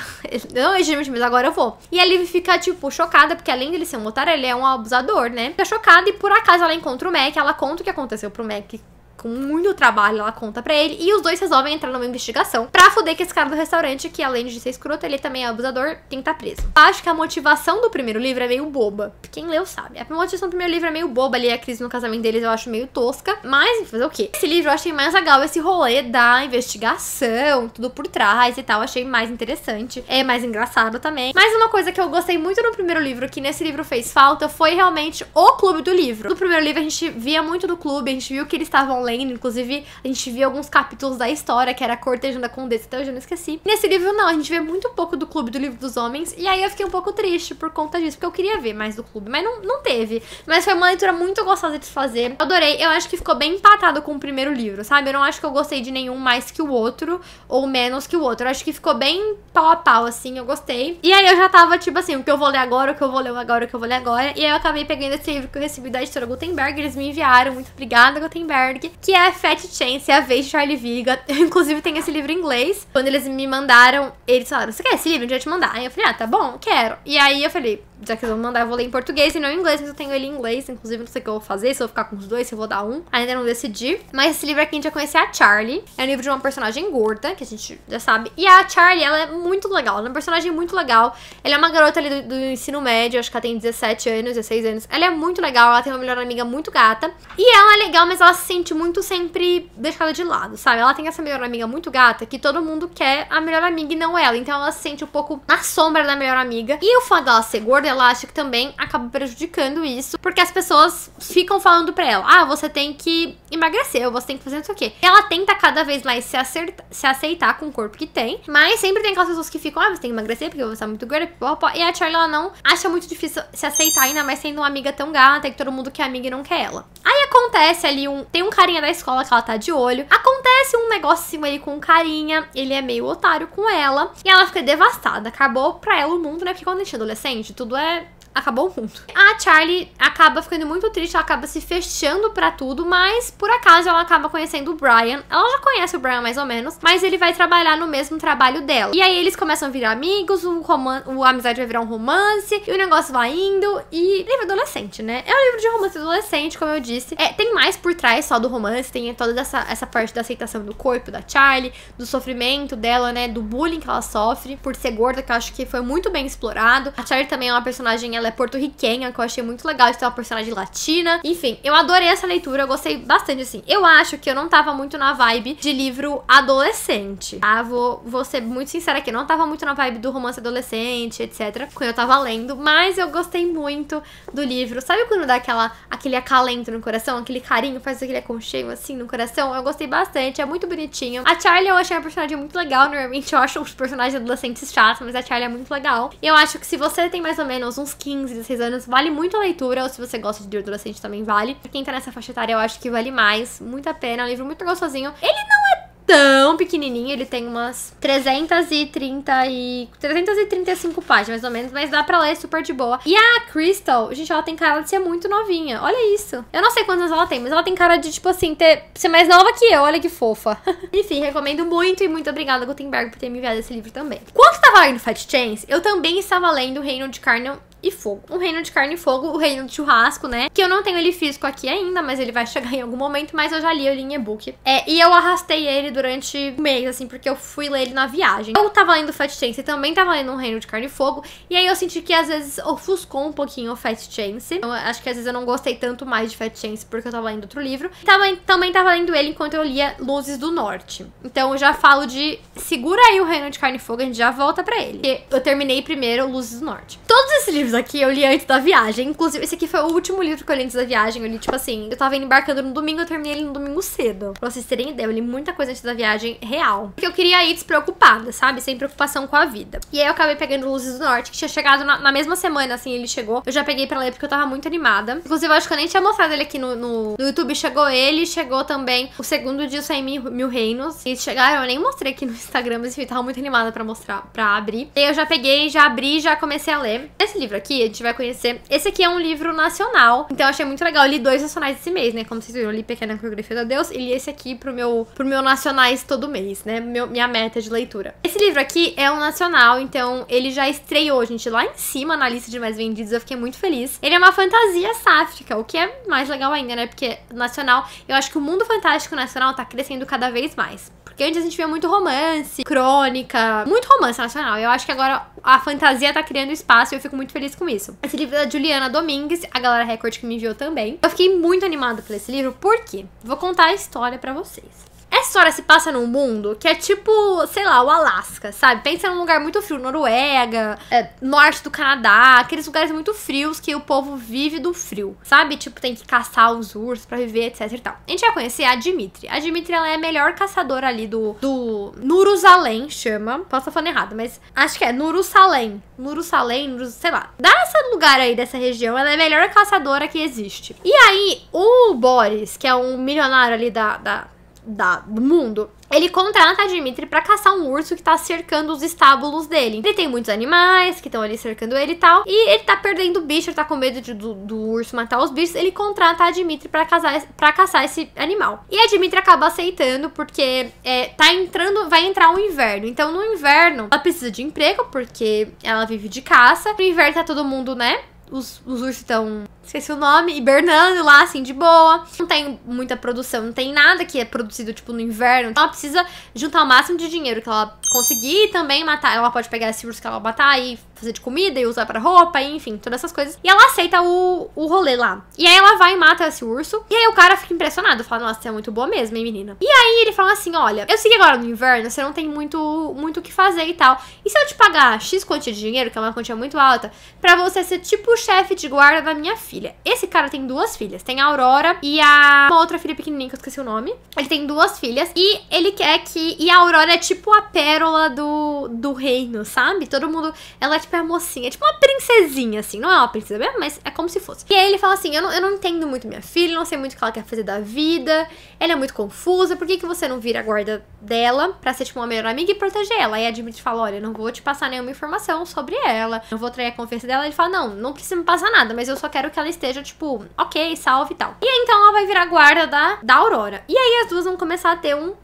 Não, gente, mas agora eu vou. E a Liv fica, tipo, chocada, porque além dele ser um otário, ele é um abusador, né? Fica chocada e por acaso ela encontra o Mac, ela conta o que aconteceu pro Mac com muito trabalho, ela conta pra ele. E os dois resolvem entrar numa investigação pra foder que esse cara do restaurante, que além de ser escroto, ele também é abusador, tem que estar tá preso. Acho que a motivação do primeiro livro é meio boba. Quem leu sabe. A motivação do primeiro livro é meio boba ali, a crise no casamento deles eu acho meio tosca. Mas, fazer o quê? Esse livro eu achei mais legal esse rolê da investigação, tudo por trás e tal. Achei mais interessante. É mais engraçado também. Mas uma coisa que eu gostei muito no primeiro livro, que nesse livro fez falta, foi realmente o clube do livro. No primeiro livro a gente via muito do clube, a gente viu que eles estavam lendo lendo. Inclusive, a gente via alguns capítulos da história, que era cortejando a condessa, até então eu já não esqueci. Nesse livro, não, a gente vê muito pouco do Clube do Livro dos Homens. E aí eu fiquei um pouco triste por conta disso, porque eu queria ver mais do clube, mas não, não teve. Mas foi uma leitura muito gostosa de fazer. Adorei, eu acho que ficou bem empatado com o primeiro livro, sabe? Eu não acho que eu gostei de nenhum mais que o outro, ou menos que o outro. Eu acho que ficou bem pau a pau, assim, eu gostei. E aí eu já tava, tipo assim, o que eu vou ler agora, o que eu vou ler agora, o que eu vou ler agora. E aí eu acabei pegando esse livro que eu recebi da editora Gutenberg, eles me enviaram, muito obrigada, Gutenberg que é Fat Chance, é a vez de Charlie Viga. Eu, *laughs* inclusive, tem esse livro em inglês. Quando eles me mandaram, eles falaram: Você quer esse livro? Eu já te mandar. Aí eu falei: Ah, tá bom, quero. E aí eu falei: já que eles vão mandar, eu vou ler em português e não em inglês, mas eu tenho ele em inglês, inclusive não sei o que eu vou fazer, se eu vou ficar com os dois, se eu vou dar um, ainda não decidi. Mas esse livro aqui a gente vai conhecer a Charlie, é um livro de uma personagem gorda, que a gente já sabe, e a Charlie, ela é muito legal, ela é uma personagem muito legal, ela é uma garota ali do, do ensino médio, acho que ela tem 17 anos, 16 anos, ela é muito legal, ela tem uma melhor amiga muito gata, e ela é legal, mas ela se sente muito sempre deixada de lado, sabe? Ela tem essa melhor amiga muito gata, que todo mundo quer a melhor amiga e não ela, então ela se sente um pouco na sombra da melhor amiga, e o fato dela ser gorda, ela acha que também acaba prejudicando isso, porque as pessoas ficam falando pra ela: ah, você tem que emagrecer, ou você tem que fazer isso aqui. Ela tenta cada vez mais se, acerta, se aceitar com o corpo que tem, mas sempre tem aquelas pessoas que ficam: ah, você tem que emagrecer porque você tá muito gorda, e a Charlie ela não acha muito difícil se aceitar, ainda mais sendo uma amiga tão gata que todo mundo quer é amiga e não quer ela. Aí acontece ali um. Tem um carinha da escola que ela tá de olho, acontece um negocinho ali com o um carinha, ele é meio otário com ela, e ela fica devastada. Acabou pra ela o mundo, né? Porque quando a gente é adolescente, tudo é what? acabou o mundo. A Charlie acaba ficando muito triste, ela acaba se fechando para tudo, mas por acaso ela acaba conhecendo o Brian. Ela já conhece o Brian mais ou menos, mas ele vai trabalhar no mesmo trabalho dela. E aí eles começam a virar amigos, o, roman o amizade vai virar um romance, e o negócio vai indo, e livro adolescente, né? É um livro de romance adolescente, como eu disse. É, tem mais por trás só do romance, tem toda essa, essa parte da aceitação do corpo da Charlie, do sofrimento dela, né, do bullying que ela sofre por ser gorda, que eu acho que foi muito bem explorado. A Charlie também é uma personagem, ela é porto-riquenha, que eu achei muito legal de ter uma personagem latina. Enfim, eu adorei essa leitura, eu gostei bastante, assim. Eu acho que eu não tava muito na vibe de livro adolescente, tá? Vou, vou ser muito sincera aqui, eu não tava muito na vibe do romance adolescente, etc, quando eu tava lendo, mas eu gostei muito do livro. Sabe quando dá aquela, aquele acalento no coração, aquele carinho, faz aquele aconchego, assim, no coração? Eu gostei bastante, é muito bonitinho. A Charlie eu achei uma personagem muito legal, normalmente eu acho os personagens adolescentes chatos, mas a Charlie é muito legal. E eu acho que se você tem mais ou menos uns 15 15, 16 anos, vale muito a leitura, ou se você gosta de adolescente também vale. Pra quem tá nessa faixa etária, eu acho que vale mais, muito a pena, é um livro muito gostosinho. Ele não é tão pequenininho, ele tem umas 330 e 335 páginas, mais ou menos, mas dá pra ler super de boa. E a Crystal, gente, ela tem cara de ser muito novinha. Olha isso. Eu não sei quantas ela tem, mas ela tem cara de, tipo assim, ter, ser mais nova que eu. Olha que fofa. *laughs* Enfim, recomendo muito e muito obrigada, Gutenberg, por ter me enviado esse livro também. Quando estava lendo Fat Chains, eu também estava lendo Reino de Carne e fogo. Um reino de carne e fogo, o reino de churrasco, né? Que eu não tenho ele físico aqui ainda, mas ele vai chegar *laughs* em algum momento, mas eu já li ele em e-book. É, e eu arrastei ele durante um mês, assim, porque eu fui ler ele na viagem. Eu tava lendo Fat Chance e também tava lendo um reino de carne e fogo, e aí eu senti que às vezes ofuscou um pouquinho o Fat Chance. Então, eu acho que às vezes eu não gostei tanto mais de Fat Chance porque eu tava lendo outro livro. E tava, também tava lendo ele enquanto eu lia Luzes do Norte. Então eu já falo de segura aí o reino de carne e fogo, a gente já volta para ele. Porque eu terminei primeiro Luzes do Norte. Todos esses livros aqui eu li antes da viagem. Inclusive, esse aqui foi o último livro que eu li antes da viagem. Eu li, tipo assim, eu tava embarcando no domingo, eu terminei ele no domingo cedo. Pra vocês terem ideia, eu li muita coisa antes da viagem real. Porque eu queria é ir despreocupada, sabe? Sem preocupação com a vida. E aí eu acabei pegando Luzes do Norte, que tinha chegado na, na mesma semana, assim, ele chegou. Eu já peguei pra ler porque eu tava muito animada. Inclusive, eu acho que eu nem tinha mostrado ele aqui no, no, no YouTube. Chegou ele, chegou também o segundo dia 100 mil, mil reinos. Eles chegaram, eu nem mostrei aqui no Instagram, mas enfim, tava muito animada pra mostrar, pra abrir. E aí eu já peguei, já abri, já comecei a ler. Esse livro aqui aqui, a gente vai conhecer. Esse aqui é um livro nacional, então eu achei muito legal. Eu li dois nacionais esse mês, né? Como vocês viram, eu li Pequena Coreografia da Deus e li esse aqui pro meu, pro meu nacionais todo mês, né? Meu, minha meta de leitura. Esse livro aqui é um nacional, então ele já estreou, gente, lá em cima na lista de mais vendidos. Eu fiquei muito feliz. Ele é uma fantasia sáfica, o que é mais legal ainda, né? Porque nacional, eu acho que o mundo fantástico nacional tá crescendo cada vez mais. Porque antes a gente via muito romance, crônica, muito romance nacional. Eu acho que agora a fantasia tá criando espaço e eu fico muito feliz com isso. Esse livro é da Juliana Domingues, a galera Record que me enviou também. Eu fiquei muito animada por esse livro, por quê? Vou contar a história para vocês essa história se passa num mundo que é tipo, sei lá, o Alasca, sabe? Pensa num lugar muito frio, Noruega, é, norte do Canadá, aqueles lugares muito frios que o povo vive do frio, sabe? Tipo, tem que caçar os ursos para viver, etc e tal. A gente vai conhecer a Dimitri. A Dimitri, ela é a melhor caçadora ali do, do Nurusalém, chama. Posso estar tá falando errado, mas acho que é Nurusalém. Nurusalém, Nurus, sei lá. Dessa lugar aí, dessa região, ela é a melhor caçadora que existe. E aí, o Boris, que é um milionário ali da, da da, do mundo. Ele contrata tá, Dimitri para caçar um urso que tá cercando os estábulos dele. Ele tem muitos animais que estão ali cercando ele e tal. E ele tá perdendo o bicho, ele tá com medo de, do, do, urso matar os bichos. Ele contrata a Dimitri pra, casar, pra caçar esse animal. E a Dimitri acaba aceitando porque é, tá entrando, vai entrar o um inverno. Então no inverno ela precisa de emprego porque ela vive de caça. No inverno tá todo mundo, né? Os, os ursos estão esqueci o nome, hibernando lá, assim, de boa. Não tem muita produção, não tem nada que é produzido, tipo, no inverno. Então ela precisa juntar o máximo de dinheiro que ela conseguir e também matar. Ela pode pegar esse urso que ela matar e fazer de comida e usar para roupa, e, enfim, todas essas coisas. E ela aceita o, o rolê lá. E aí ela vai e mata esse urso. E aí o cara fica impressionado, fala, nossa, você é muito boa mesmo, hein, menina. E aí ele fala assim, olha, eu sei que agora no inverno você não tem muito muito o que fazer e tal. E se eu te pagar X quantia de dinheiro, que é uma quantia muito alta, para você ser tipo o chefe de guarda da minha filha? filha. Esse cara tem duas filhas. Tem a Aurora e a uma outra filha pequenininha que eu esqueci o nome. Ele tem duas filhas e ele quer que e a Aurora é tipo a pérola do, do reino, sabe? Todo mundo, ela é tipo a mocinha, é tipo uma princesinha assim, não é uma princesa mesmo, mas é como se fosse. E aí ele fala assim: "Eu não, eu não entendo muito minha filha, não sei muito o que ela quer fazer da vida. Ela é muito confusa. Por que que você não vira a guarda dela para ser tipo uma melhor amiga e proteger ela?" E a Dimitri fala: "Olha, não vou te passar nenhuma informação sobre ela. Não vou trair a confiança dela." Ele fala: "Não, não precisa me passar nada, mas eu só quero que ela esteja, tipo, ok, salve e tal. E aí, então ela vai virar guarda da, da Aurora. E aí as duas vão começar a ter um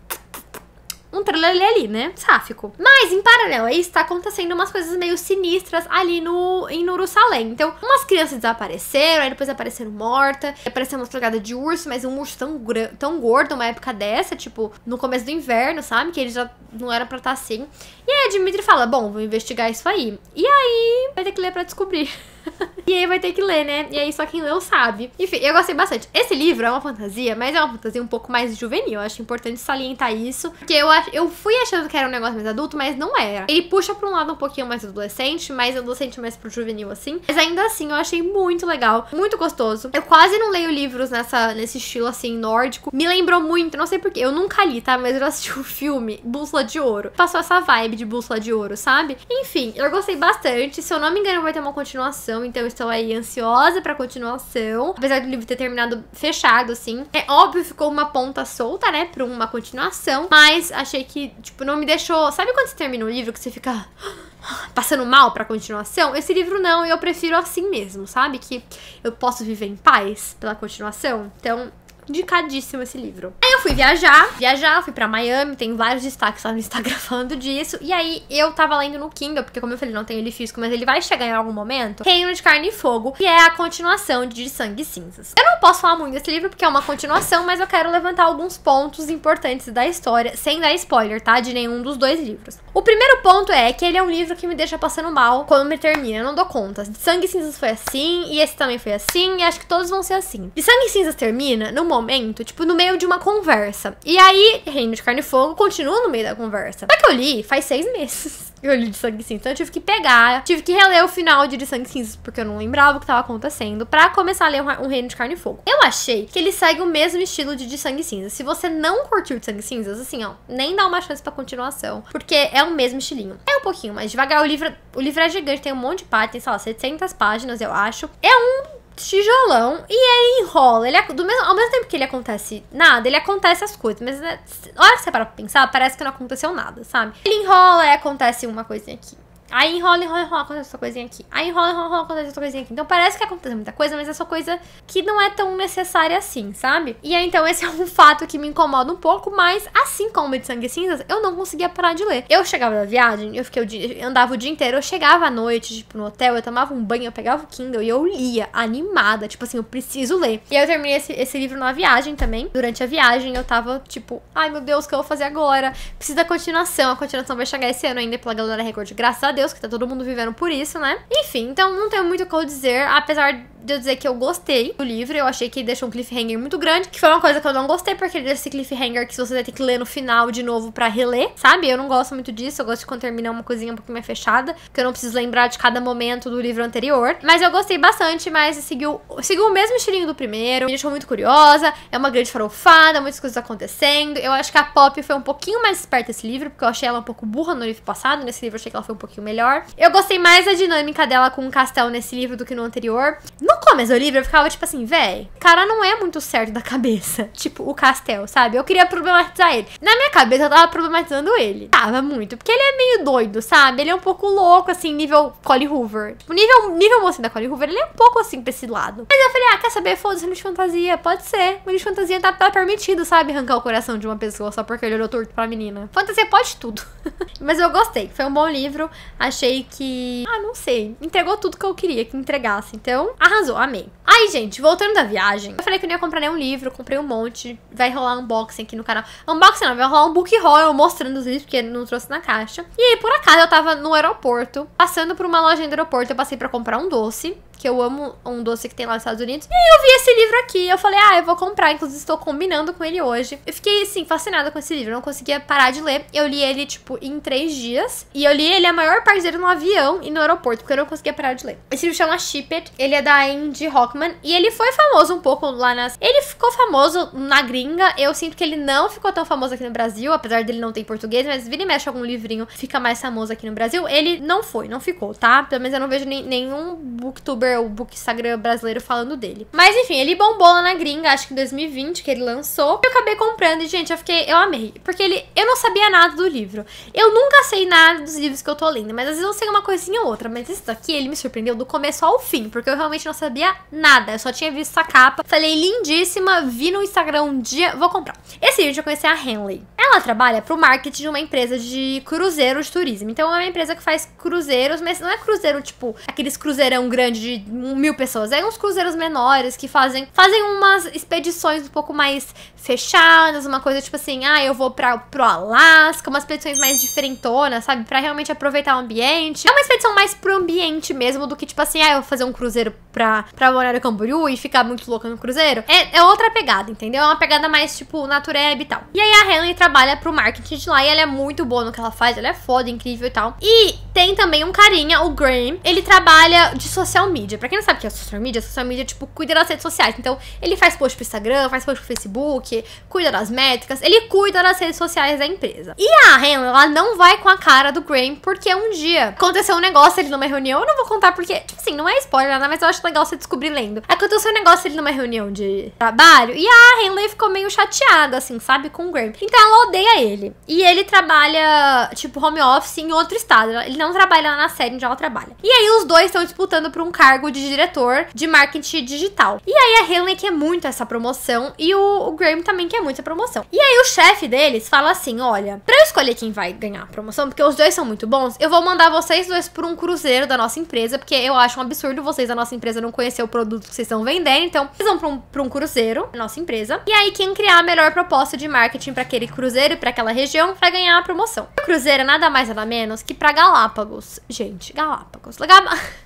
um trelelê ali, né? Sáfico. Mas, em paralelo a isso, tá acontecendo umas coisas meio sinistras ali no, em Nurussalém. Então, umas crianças desapareceram, aí depois apareceram morta, apareceu uma estragada de urso, mas um urso tão, tão gordo, uma época dessa, tipo, no começo do inverno, sabe? Que ele já não era pra estar tá assim. E aí, a Dimitri fala, bom, vou investigar isso aí. E aí, vai ter que ler pra descobrir. *laughs* *laughs* e aí vai ter que ler, né? E aí só quem leu sabe. Enfim, eu gostei bastante. Esse livro é uma fantasia, mas é uma fantasia um pouco mais juvenil. Eu acho importante salientar isso. Porque eu, eu fui achando que era um negócio mais adulto, mas não era. Ele puxa pra um lado um pouquinho mais adolescente, mais adolescente mais pro juvenil, assim. Mas ainda assim, eu achei muito legal, muito gostoso. Eu quase não leio livros nessa, nesse estilo, assim, nórdico. Me lembrou muito, não sei porquê. Eu nunca li, tá? Mas eu assisti *laughs* o um filme Bússola de Ouro. Passou essa vibe de Bússola de Ouro, sabe? Enfim, eu gostei bastante. Se eu não me engano, vai ter uma continuação continuação, então estou aí ansiosa pra continuação. Apesar do livro ter terminado fechado, assim. É óbvio, ficou uma ponta solta, né, pra uma continuação, mas achei que, tipo, não me deixou... Sabe quando você termina um livro que você fica *gasps* passando mal pra continuação? Esse livro não, e eu prefiro assim mesmo, sabe? Que eu posso viver em paz pela continuação. Então, Indicadíssimo esse livro. Aí eu fui viajar, viajar, fui pra Miami, tem vários destaques lá no *laughs* Instagram falando disso. E aí eu tava lendo no Kindle, porque como eu falei, não tem ele físico, mas ele vai chegar em algum momento. Reino de Carne e Fogo, que é a continuação de Sangue e Cinzas. Eu não posso falar muito desse livro porque é uma continuação, mas eu quero levantar alguns pontos importantes da história, sem dar spoiler, tá? De nenhum dos dois livros. O primeiro ponto é que ele é um livro que me deixa passando mal quando me termina, eu não dou conta. De Sangue e Cinzas foi assim, e esse também foi assim, e acho que todos vão ser assim. De Sangue e Cinzas termina no momento momento, tipo, no meio de uma conversa. E aí, Reino de Carne e Fogo continua no meio da conversa. Só que eu li faz seis meses. *laughs* Eu li de sangue cinza. Então eu tive que pegar, tive que reler o final de De Sangue Cinza, porque eu não lembrava o que estava acontecendo, para começar a ler um, um, Reino de Carne e Fogo. Eu achei que ele segue o mesmo estilo de De Sangue Cinza. Se você não curtiu De Sangue cinza, assim, ó, nem dá uma chance pra continuação, porque é o mesmo estilinho. É um pouquinho mais devagar, o livro, o livro é gigante, tem um monte de páginas, sei lá, 700 páginas, eu acho. É um tijolão e ele enrola. Ele, do mesmo, ao mesmo tempo que ele acontece nada, ele acontece as coisas. Mas né, na né, hora que você para pra pensar, parece que não aconteceu nada, sabe? Ele enrola e acontece uma coisinha aqui. Aí enrola, enrola, enrola, acontece essa coisinha aqui. Aí enrola, enrola, enrola, acontece essa coisinha aqui. Então parece que acontece muita coisa, mas é só coisa que não é tão necessária assim, sabe? E aí então esse *laughs* é um fato que me incomoda um pouco, mas assim como o de Sangue Cinzas, eu não conseguia parar de ler. Eu chegava da viagem, eu fiquei o dia, andava o dia inteiro, eu chegava à noite, tipo, no hotel, eu tomava um banho, eu pegava o Kindle e eu lia, animada, tipo assim, eu preciso ler. E aí eu terminei esse, esse livro na viagem também. Durante a viagem eu tava tipo, ai meu Deus, o que eu vou fazer agora? Precisa da continuação, a continuação vai chegar esse ano ainda pela Galera Record, graças a Deus. Deus que tá todo mundo vivendo por isso, né? Enfim, então não tenho muito o que eu dizer, apesar de eu dizer que eu gostei do livro, eu achei que ele deixou um cliffhanger muito grande, que foi uma coisa que eu não gostei, porque ele deixa é esse cliffhanger que você vai ter que ler no final de novo para reler, sabe? Eu não gosto muito disso, eu gosto de quando termina uma coisinha um pouquinho mais fechada, que eu não preciso lembrar de cada momento do livro anterior. Mas eu gostei bastante, mas seguiu, seguiu o mesmo estilinho do primeiro, me deixou muito curiosa, é uma grande farofada, muitas coisas acontecendo. Eu acho que a Pop foi um pouquinho mais esperta esse livro, porque eu achei ela um pouco burra no livro passado, nesse livro eu achei que ela foi um pouquinho melhor. Eu gostei mais da dinâmica dela com o castelo nesse livro do que no anterior. No começo do livro eu ficava tipo assim, véi, cara não é muito certo da cabeça. *laughs* Tipo, o Castel, sabe? Eu queria problematizar ele. Na minha cabeça, eu tava problematizando ele. Tava muito, porque ele é meio doido, sabe? Ele é um pouco louco, assim, nível Collie Hoover. Tipo, nível, nível mocinho da Collie Hoover, ele é um pouco assim pra esse lado. Mas eu falei, ah, quer saber? Foda-se, livro de fantasia. Pode ser. O livro de fantasia tá, tá permitido, sabe? Arrancar o coração de uma pessoa só porque ele olhou torto pra menina. Fantasia pode tudo. *laughs* Mas eu gostei. Foi um bom livro. Achei que. Ah, não sei. Entregou tudo que eu queria que entregasse. Então, arranca Arrasou, amei. Aí, gente, voltando da viagem, eu falei que eu não ia comprar nenhum livro, comprei um monte. Vai rolar unboxing aqui no canal. Unboxing não, vai rolar um book haul mostrando os livros, porque não trouxe na caixa. E aí, por acaso, eu tava no aeroporto, passando por uma lojinha do aeroporto, eu passei para comprar um doce que eu amo um doce que tem lá nos Estados Unidos. E aí eu vi esse livro aqui, eu falei, ah, eu vou comprar, inclusive estou combinando com ele hoje. Eu fiquei, assim, fascinada com esse livro, eu não conseguia parar de ler. Eu li ele, tipo, em três dias, e eu li ele a maior parte dele no avião e no aeroporto, porque eu não conseguia parar de ler. Esse livro chama Ship It, ele é da Andy Hockman, e ele foi famoso um pouco lá nas... Ele ficou famoso na gringa, eu sinto que ele não ficou tão famoso aqui no Brasil, apesar dele não ter português, mas vira e mexe algum livrinho, fica mais famoso aqui no Brasil. Ele não foi, não ficou, tá? Pelo menos eu não vejo nenhum booktuber youtuber ou book Instagram brasileiro falando dele. Mas enfim, ele bombou lá na gringa, acho que em 2020 que ele lançou. Eu acabei comprando e, gente, eu fiquei, eu amei. Porque ele, eu não sabia nada do livro. Eu nunca sei nada dos livros que eu tô lendo, mas às vezes eu sei uma coisinha ou outra. Mas esse daqui, ele me surpreendeu do começo ao fim, porque eu realmente não sabia nada. Eu só tinha visto a capa. Falei, lindíssima, vi no Instagram um dia, vou comprar. Esse vídeo eu conheci a Henley. Ela trabalha pro marketing de uma empresa de cruzeiro de turismo. Então é uma empresa que faz cruzeiros, mas não é cruzeiro tipo aqueles cruzeirão grande de mil pessoas. Aí é uns cruzeiros menores que fazem, fazem umas expedições um pouco mais fechadas, uma coisa tipo assim, ah, eu vou pra, pro Alasca, umas expedições mais diferentonas, sabe? Pra realmente aproveitar o ambiente. É uma expedição mais pro ambiente mesmo do que tipo assim, ah, eu vou fazer um cruzeiro pra, pra no Camboriú e ficar muito louca no cruzeiro. É, é outra pegada, entendeu? É uma pegada mais tipo natureba e tal. E aí a Helen trabalha pro marketing de lá e ela é muito boa no que ela faz, ela é foda, incrível e tal. E tem também um carinha, o Graham, ele trabalha de social media mídia. Pra quem não sabe o que é social media, social media, tipo, cuida das redes sociais. Então, ele faz post pro Instagram, faz post pro Facebook, cuida das métricas, ele cuida das redes sociais da empresa. E a Helen, ela não vai com a cara do Graham, porque um dia aconteceu um negócio ele numa reunião, eu não vou contar porque, tipo assim, não é spoiler nada, né, mas eu acho legal você descobrir lendo. Aconteceu um negócio ele numa reunião de trabalho, e a Henley ficou meio chateada, assim, sabe, com o Graham. Então ela odeia ele. E ele trabalha, tipo, home office em outro estado. Ele não trabalha lá na série onde ela trabalha. E aí os dois estão disputando por um cargo cargo de diretor de marketing digital. E aí a Helen quer muito essa promoção e o, o Graham também quer muito essa promoção. E aí o chefe deles fala assim: olha, pra eu escolher quem vai ganhar a promoção, porque os dois são muito bons, eu vou mandar vocês dois por um cruzeiro da nossa empresa, porque eu acho um absurdo vocês da nossa empresa não conhecer o produto que vocês estão vendendo. Então, vocês vão pra um, pra um cruzeiro, nossa empresa. E aí, quem criar a melhor proposta de marketing para aquele cruzeiro e pra aquela região vai ganhar a promoção. O cruzeiro é nada mais nada menos que pra Galápagos. Gente, Galápagos. *laughs*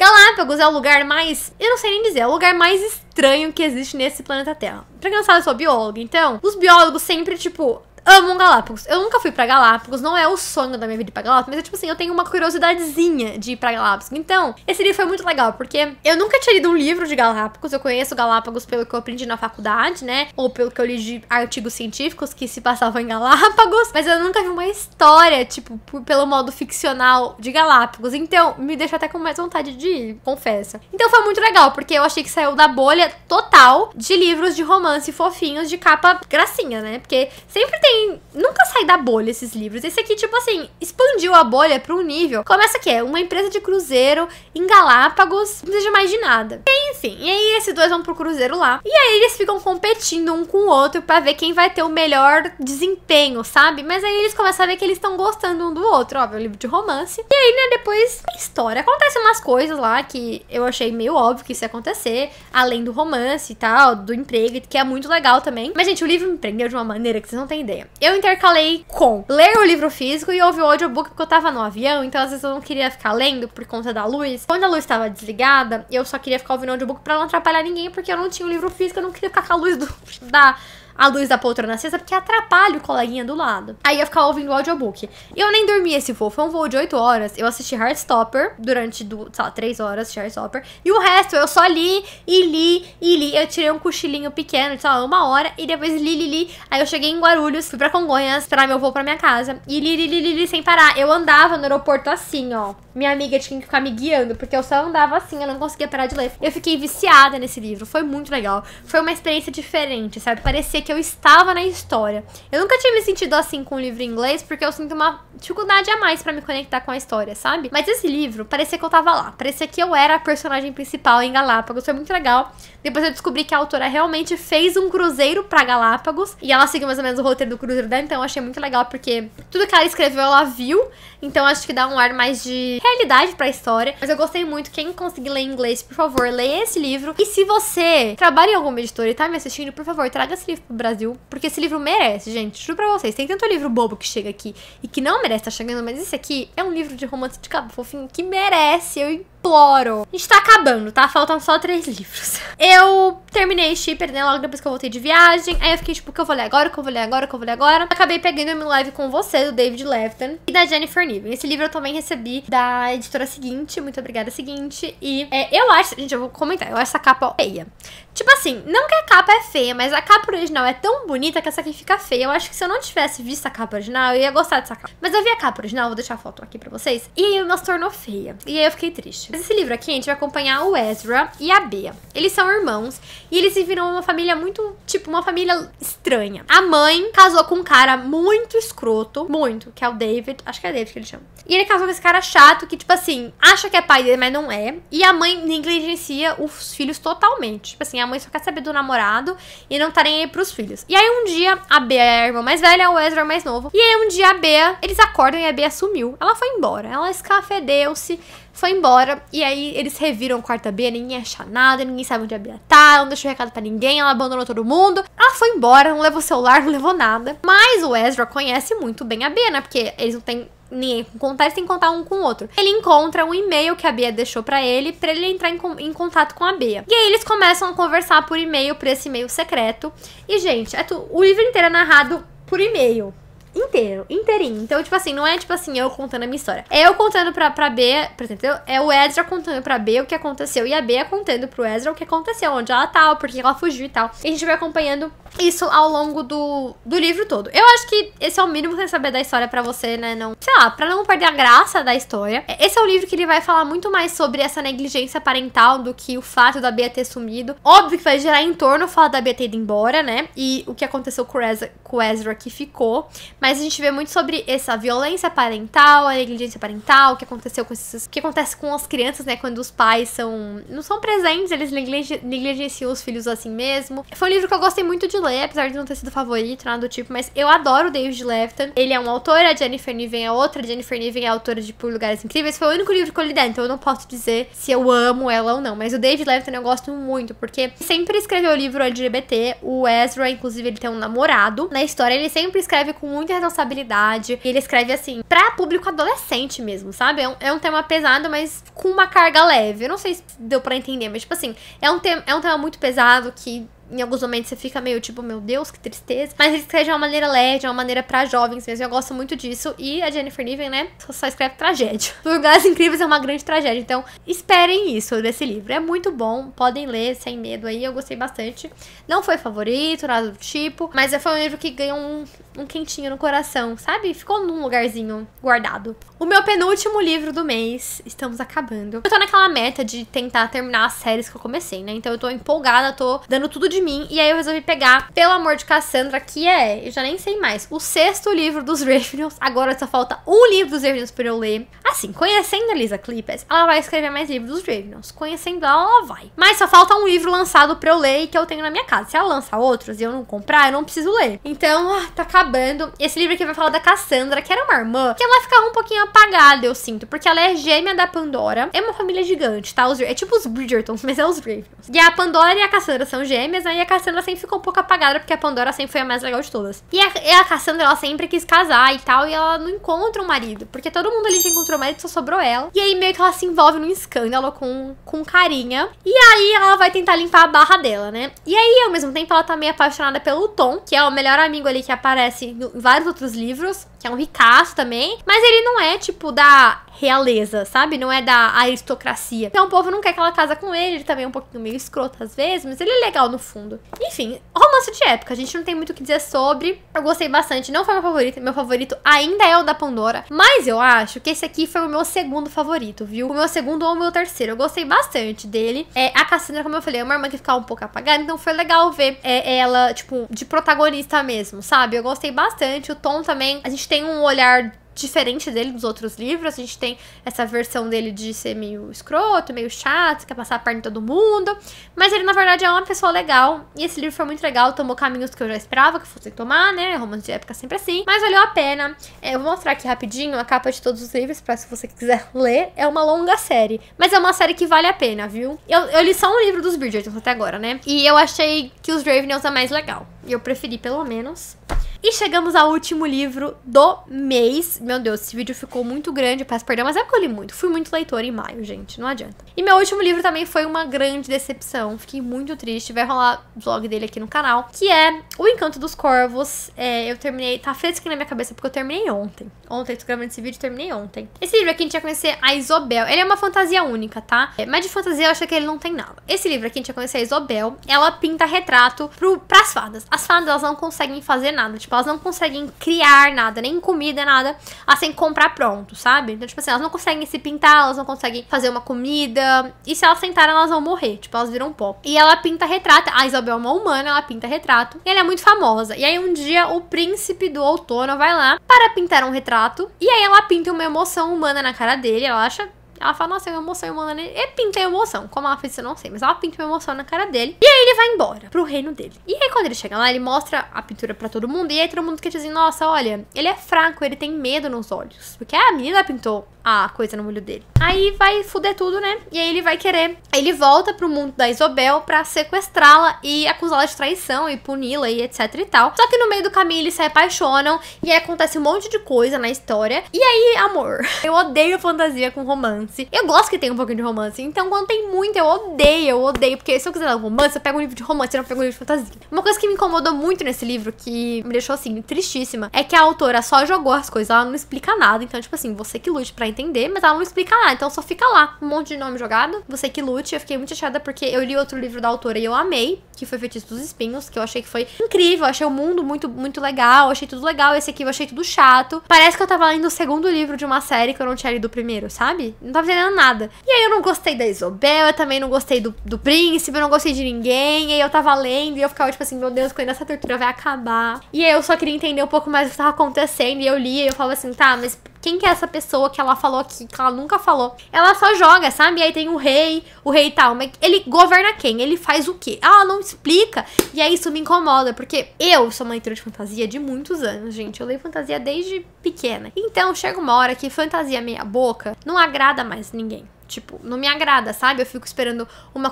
Galápagos é o lugar mais. Eu não sei nem dizer, é o lugar mais estranho que existe nesse planeta Terra. Pra quem não sabe, eu sou bióloga, então os biólogos sempre, tipo, Amo Galápagos. Eu nunca fui para Galápagos, não é o sonho da minha vida ir pra Galápagos, mas é tipo assim, eu tenho uma curiosidadezinha de ir pra Galápagos. Então, esse livro foi muito legal, porque eu nunca tinha lido um livro de Galápagos, eu conheço Galápagos pelo que eu aprendi na faculdade, né? Ou pelo que eu li de artigos científicos que se passavam em Galápagos, mas eu nunca vi uma história, tipo, pelo modo ficcional de Galápagos. Então, me deixa até com mais vontade de ir, confesso. Então foi muito legal, porque eu achei que saiu da bolha total de livros de romance fofinhos de capa gracinha, né? Porque sempre tem Nunca sai da bolha esses livros. Esse aqui, tipo assim, expandiu a bolha pra um nível. Começa que é uma empresa de cruzeiro em Galápagos, não seja mais de nada. E, enfim, e aí esses dois vão pro cruzeiro lá. E aí eles ficam competindo um com o outro para ver quem vai ter o melhor desempenho, sabe? Mas aí eles começam a ver que eles estão gostando um do outro. Óbvio, é um livro de romance. E aí, né, depois, história. Acontecem umas coisas lá que eu achei meio óbvio que isso ia acontecer, além do romance e tal, do emprego, que é muito legal também. Mas, gente, o livro me prendeu de uma maneira que vocês não têm ideia. Eu intercalei com ler o livro físico e ouvir o audiobook porque eu tava no avião, então às vezes eu não queria ficar lendo por conta da luz. Quando a luz estava desligada, eu só queria ficar ouvindo o audiobook para não atrapalhar ninguém, porque eu não tinha o livro físico, eu não queria ficar com a luz do, *laughs* da a luz da poltrona acesa porque atrapalha o coleguinha do lado. Aí ia ficar ouvindo o audiobook. Eu nem dormi esse voo, foi um voo de 8 horas. Eu assisti Heartstopper durante, do, sei lá, 3 horas de Heartstopper. E o resto eu só li e li e li. Eu tirei um cochilinho pequeno, sei lá, uma hora. E depois li, li, li. Aí eu cheguei em Guarulhos, fui pra Congonhas, pra meu voo pra minha casa. E li, li, li, li, li sem parar. Eu andava no aeroporto assim, ó. Minha amiga tinha que ficar me guiando, porque eu só andava assim, eu não conseguia parar de ler. Eu fiquei viciada nesse livro, foi muito legal. Foi uma experiência diferente, sabe? Parecia que eu estava na história. Eu nunca tinha me sentido assim com um livro em inglês, porque eu sinto uma dificuldade a mais para me conectar com a história, sabe? Mas esse livro, parecia que eu tava lá. Parecia que eu era a personagem principal em Galápagos. Foi muito legal. Depois eu descobri que a autora realmente fez um cruzeiro para Galápagos. E ela seguiu mais ou menos o roteiro do cruzeiro dela, então eu achei muito legal, porque tudo que ela escreveu ela viu. Então acho que dá um ar mais de realidade pra história. Mas eu gostei muito. Quem conseguir ler inglês, por favor, leia esse livro. E se você trabalha em alguma editora e tá me assistindo, por favor, traga esse livro pro Brasil, porque esse livro merece, gente. Juro pra vocês. Tem tanto livro bobo que chega aqui e que não merece estar tá chegando, mas esse aqui é um livro de romance de cabo fofinho que merece. Eu imploro. A gente tá acabando, tá? Faltam só três livros. *laughs* Eu terminei Shipper, né? Logo depois que eu voltei de viagem. Aí eu fiquei tipo, o que eu vou ler agora? O que eu vou ler agora? O que eu vou ler agora? Acabei pegando a live com você, do David Lefton e da Jennifer Niven. Esse livro eu também recebi da editora seguinte. Muito obrigada, seguinte. E é, eu acho, gente, eu vou comentar. Eu acho essa capa feia. Tipo assim, não que a capa é feia, mas a capa original é tão bonita que essa aqui fica feia. Eu acho que se eu não tivesse visto a capa original, eu ia gostar dessa capa. Mas eu vi a capa original, vou deixar a foto aqui pra vocês. E aí ela se tornou feia. E aí eu fiquei triste esse livro aqui, a gente vai acompanhar o Ezra e a Bea. Eles são irmãos e eles se viram uma família muito, tipo, uma família estranha. A mãe casou com um cara muito escroto, muito, que é o David, acho que é David que ele chama. E ele casou com esse cara chato que, tipo assim, acha que é pai dele, mas não é. E a mãe negligencia os filhos totalmente. Tipo assim, a mãe só quer saber do namorado e não tá nem aí pros filhos. E aí um dia, a Bea é a irmã mais velha, o Ezra é o mais novo. E aí um dia a Bea, eles acordam e a Bea sumiu. Ela foi embora, ela escafedeu-se, foi embora. E aí eles reviram o quarto da Bia ninguém acha nada, ninguém sabe onde a Bia tá, não deixou recado para ninguém, ela abandonou todo mundo. Ela foi embora, não levou celular, não levou nada. Mas o Ezra conhece muito bem a Bia, né? Porque eles não têm ninguém com contar, eles têm que contar um com o outro. Ele encontra um e-mail que a Bia deixou para ele, para ele entrar em, em, contato com a Bia. E aí eles começam a conversar por e-mail, por esse e-mail secreto. E, gente, é tu, o livro inteiro é narrado por e-mail inteiro, inteirinho. Então, tipo assim, não é tipo assim, eu contando a minha história. É eu contando pra, pra B, exemplo É o Ezra contando pra B o que aconteceu e a B é contando pro Ezra o que aconteceu, onde ela tá, porque ela fugiu e tal. E a gente vai acompanhando isso ao longo do, do livro todo. Eu acho que esse é o mínimo que saber da história para você, né? Não, sei lá, para não perder a graça da história. É, esse é o livro que ele vai falar muito mais sobre essa negligência parental do que o fato da Bia ter sumido. Óbvio que vai gerar em torno o fato da Bia ter ido embora, né? E o que aconteceu com o Ezra, com o Ezra que ficou. Mas a gente vê muito sobre essa violência parental, a negligência parental, o que aconteceu com esses, o que acontece com as crianças, né? Quando os pais são não são presentes, eles negligenciam os filhos assim mesmo. Foi um livro que eu gostei muito de ler, apesar de não ter sido favorito, nada do tipo, mas eu adoro o David Lefton. Ele é um autor, a Jennifer Niven é outra, a Jennifer Niven é autora de Por Lugares Incríveis. Foi o único livro que eu li dela, então eu não posso dizer se eu amo ela ou não. Mas o David Lefton eu gosto muito, porque sempre escreveu livro LGBT. O Ezra, inclusive, ele tem um namorado. Na história, ele sempre escreve com muita responsabilidade. ele escreve, assim, pra público adolescente mesmo, sabe? É um, é um tema pesado, mas com uma carga leve. Eu não sei se deu pra entender, mas, tipo assim, é um, te é um tema muito pesado que em alguns momentos você fica meio tipo, meu Deus, que tristeza. Mas ele escreve de uma maneira leve, de uma maneira pra jovens mesmo. Eu gosto muito disso. E a Jennifer Niven, né, só, só escreve tragédia. *laughs* Lugares Incríveis é uma grande tragédia. Então, esperem isso desse livro. É muito bom. Podem ler sem medo aí. Eu gostei bastante. Não foi favorito, nada do tipo. Mas é, foi um livro que ganhou um, um quentinho no coração, sabe? Ficou num lugarzinho guardado. O meu penúltimo livro do mês. Estamos acabando. Eu tô naquela meta de tentar terminar as séries que eu comecei, né? Então eu tô empolgada, tô dando tudo de mim. E aí eu resolvi pegar Pelo Amor de Cassandra, que é, eu já nem sei mais, o sexto livro dos Ravenels. *laughs* Agora só falta um livro dos Ravenels pra eu ler. Assim, conhecendo a Lisa Clippers, ela vai escrever mais livros dos Ravenels. Conhecendo ela, ela vai. Mas só falta um livro lançado pra eu ler e que eu tenho na minha casa. Se ela lançar outros e eu não comprar, eu não preciso ler. Então, ah, tá acabando. Esse livro aqui vai falar da Cassandra, que era uma irmã, que ela ficava um pouquinho apagada, eu sinto, porque ela é gêmea da Pandora. É uma família gigante, tá? é tipo os Bridgertons, *laughs* mas é os Ravens. E a Pandora e a Cassandra são gêmeas, né? E a Cassandra sempre ficou um pouco apagada, porque a Pandora sempre foi a mais legal de todas. E a, e a Cassandra, ela sempre quis casar e tal, e ela não encontra um marido, porque todo mundo ali já encontrou marido, só sobrou ela. E aí meio que ela se envolve num escândalo com, com carinha. E aí ela vai tentar limpar a barra dela, né? E aí, ao mesmo tempo, ela tá meio apaixonada pelo Tom, que é o melhor amigo ali que aparece em vários outros livros, que é um ricaço também. Mas ele não é, tipo, da realeza, sabe? Não é da aristocracia. Então o povo não quer que ela casa com ele, ele também é um pouquinho meio escroto às vezes, mas ele é legal no fundo. Enfim, romance de época, a gente não tem muito o que dizer sobre. Eu gostei bastante, não foi meu favorito, meu favorito ainda é o da Pandora, mas eu acho que esse aqui foi o meu segundo favorito, viu? O meu segundo ou o meu terceiro, eu gostei bastante dele. É, a Cassandra, como eu falei, é uma irmã que ficava um pouco apagada, então foi legal ver é, ela, tipo, de protagonista mesmo, sabe? Eu gostei bastante, o tom também, a gente tem um olhar diferente dele dos outros livros. A gente tem essa versão dele de ser meio escroto, meio chato, quer passar a perna em todo mundo. Mas ele, na verdade, é uma pessoa legal. E esse livro foi muito legal, tomou caminhos que eu já esperava que fosse tomar, né? Romance de época sempre assim. Mas valeu a pena. É, eu vou mostrar aqui rapidinho a capa de todos os livros, pra se você quiser *laughs* ler. É uma longa série. Mas é uma série que vale a pena, viu? Eu, eu li só um livro dos Bridgertons até agora, né? E eu achei que os Ravens é mais legal. E eu preferi, pelo menos. E chegamos ao último livro do mês. Meu Deus, esse vídeo ficou muito grande, peço perdão, mas é porque eu li muito. Fui muito leitor em maio, gente, não adianta. E meu último livro também foi uma grande decepção. Fiquei muito triste. Vai rolar vlog dele aqui no canal, que é O Encanto dos Corvos. É, eu terminei, tá fresco na minha cabeça porque eu terminei ontem. Ontem, tô gravando esse vídeo, terminei ontem. Esse livro aqui a gente ia conhecer a Isobel. Ele é uma fantasia única, tá? É, mas de fantasia eu acho que ele não tem nada. Esse livro aqui a gente ia conhecer a Isobel. Ela pinta retrato pro, pras fadas. As fadas elas não conseguem fazer nada. Tipo, Tipo, elas não conseguem criar nada, nem comida, nada, assim, comprar pronto, sabe? Então, tipo assim, elas não conseguem se pintar, elas não conseguem fazer uma comida. E se elas sentarem, elas vão morrer. Tipo, elas viram pó. E ela pinta retrato. A Isabel é uma humana, ela pinta retrato. E ela é muito famosa. E aí um dia o príncipe do outono vai lá para pintar um retrato. E aí ela pinta uma emoção humana na cara dele. Ela acha ela fala, nossa, eu emoção eu nele. E pinta a emoção. Como ela fez isso, eu não sei. Mas ela pinta uma emoção na cara dele. E aí ele vai embora pro reino dele. E aí quando ele chega lá, ele mostra a pintura para todo mundo. E aí todo mundo quer dizer, nossa, olha, ele é fraco, ele tem medo nos olhos. Porque a menina pintou a coisa no olho dele. Aí vai fuder tudo, né? E aí ele vai querer. Ele volta pro mundo da Isobel para sequestrá-la e acusá-la de traição e puni-la e etc e tal. Só que no meio do caminho eles se apaixonam e aí acontece um monte de coisa na história. E aí, amor, *laughs* eu odeio fantasia com romance romance. Eu gosto que tenha um pouquinho de romance. Então, quando tem muito, eu odeio, eu odeio. Porque se eu quiser ler um romance, eu pego um livro de romance, eu não pego um livro de fantasia. Uma coisa que me incomodou muito nesse livro, que me deixou assim, tristíssima, é que a autora só jogou as coisas, ela não explica nada. Então, tipo assim, você que lute pra entender, mas ela não explica nada. Então só fica lá, um monte de nome jogado. Você que lute, eu fiquei muito chateada porque eu li outro livro da autora e eu amei, que foi Feitiço dos Espinhos, que eu achei que foi incrível, achei o mundo muito, muito legal, achei tudo legal. Esse aqui eu achei tudo chato. Parece que eu tava lendo o segundo livro de uma série que eu não tinha lido o primeiro, sabe? Não tá tava entendendo nada. E aí eu não gostei da Isobel, eu também não gostei do, do príncipe, eu não gostei de ninguém. E aí eu tava lendo e eu ficava tipo assim, meu Deus, quando essa tortura vai acabar. E aí eu só queria entender um pouco mais o que tava acontecendo. E eu lia e eu falava assim, tá, mas quem que é essa pessoa que ela falou aqui, que ela nunca falou. Ela só joga, sabe? E aí tem o rei, o rei tal. Mas ele governa quem? Ele faz o quê? Ela não explica. E aí isso me incomoda, porque eu sou uma leitora de fantasia de muitos anos, gente. Eu leio fantasia desde pequena. Então chega uma hora que fantasia meia boca não agrada mais ninguém tipo, não me agrada, sabe? Eu fico esperando uma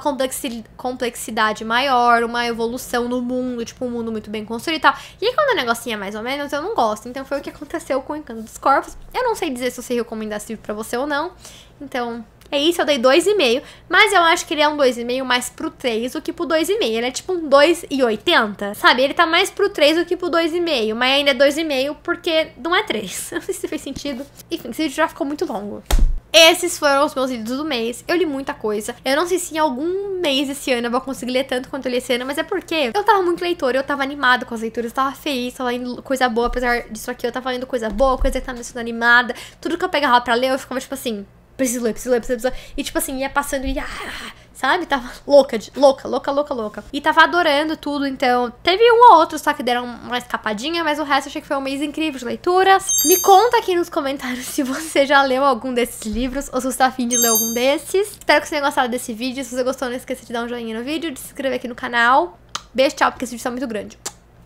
complexidade maior, uma evolução no mundo, tipo, um mundo muito bem construído e tal. E quando o negocinho é mais ou menos, eu não gosto. Então foi o que *laughs* aconteceu com o Encanto dos Corpos. Eu não sei dizer se eu sei recomendar esse livro pra você ou não. Então, é isso, eu dei 2,5, mas eu acho que ele é um 2,5 mais pro 3 do que pro 2,5. Ele é tipo um 2,80, sabe? Ele tá mais pro 3 do que pro 2,5, mas ainda é 2,5 porque não é 3. *laughs* Não sei se fez sentido. Enfim, esse vídeo já ficou muito longo. Esses foram os meus vídeos do mês. Eu li muita coisa. Eu não sei se em algum mês esse ano eu vou conseguir ler tanto quanto eu li esse ano, mas é porque eu tava muito leitora, eu tava animada com as leituras, eu tava feliz, tava lendo coisa boa, apesar disso aqui, eu tava lendo coisa boa, coisa que tava tá me sendo animada. Tudo que eu pegava pra ler, eu ficava tipo assim, preciso ler, preciso ler, preciso ler. E tipo assim, ia passando e. Ah, ah, ah sabe? Tava louca, de, louca, louca, louca, louca. E tava adorando tudo, então teve um ou outro só que deram uma escapadinha, mas o resto achei que foi um mês incrível de leituras. Me conta aqui nos comentários *laughs* se você já leu algum desses livros ou se você tá afim de ler algum desses. Espero que você tenha gostado desse vídeo. Se você gostou, não esqueça de dar um joinha no vídeo, de se inscrever aqui no canal. Beijo, tchau, porque esse vídeo tá muito grande.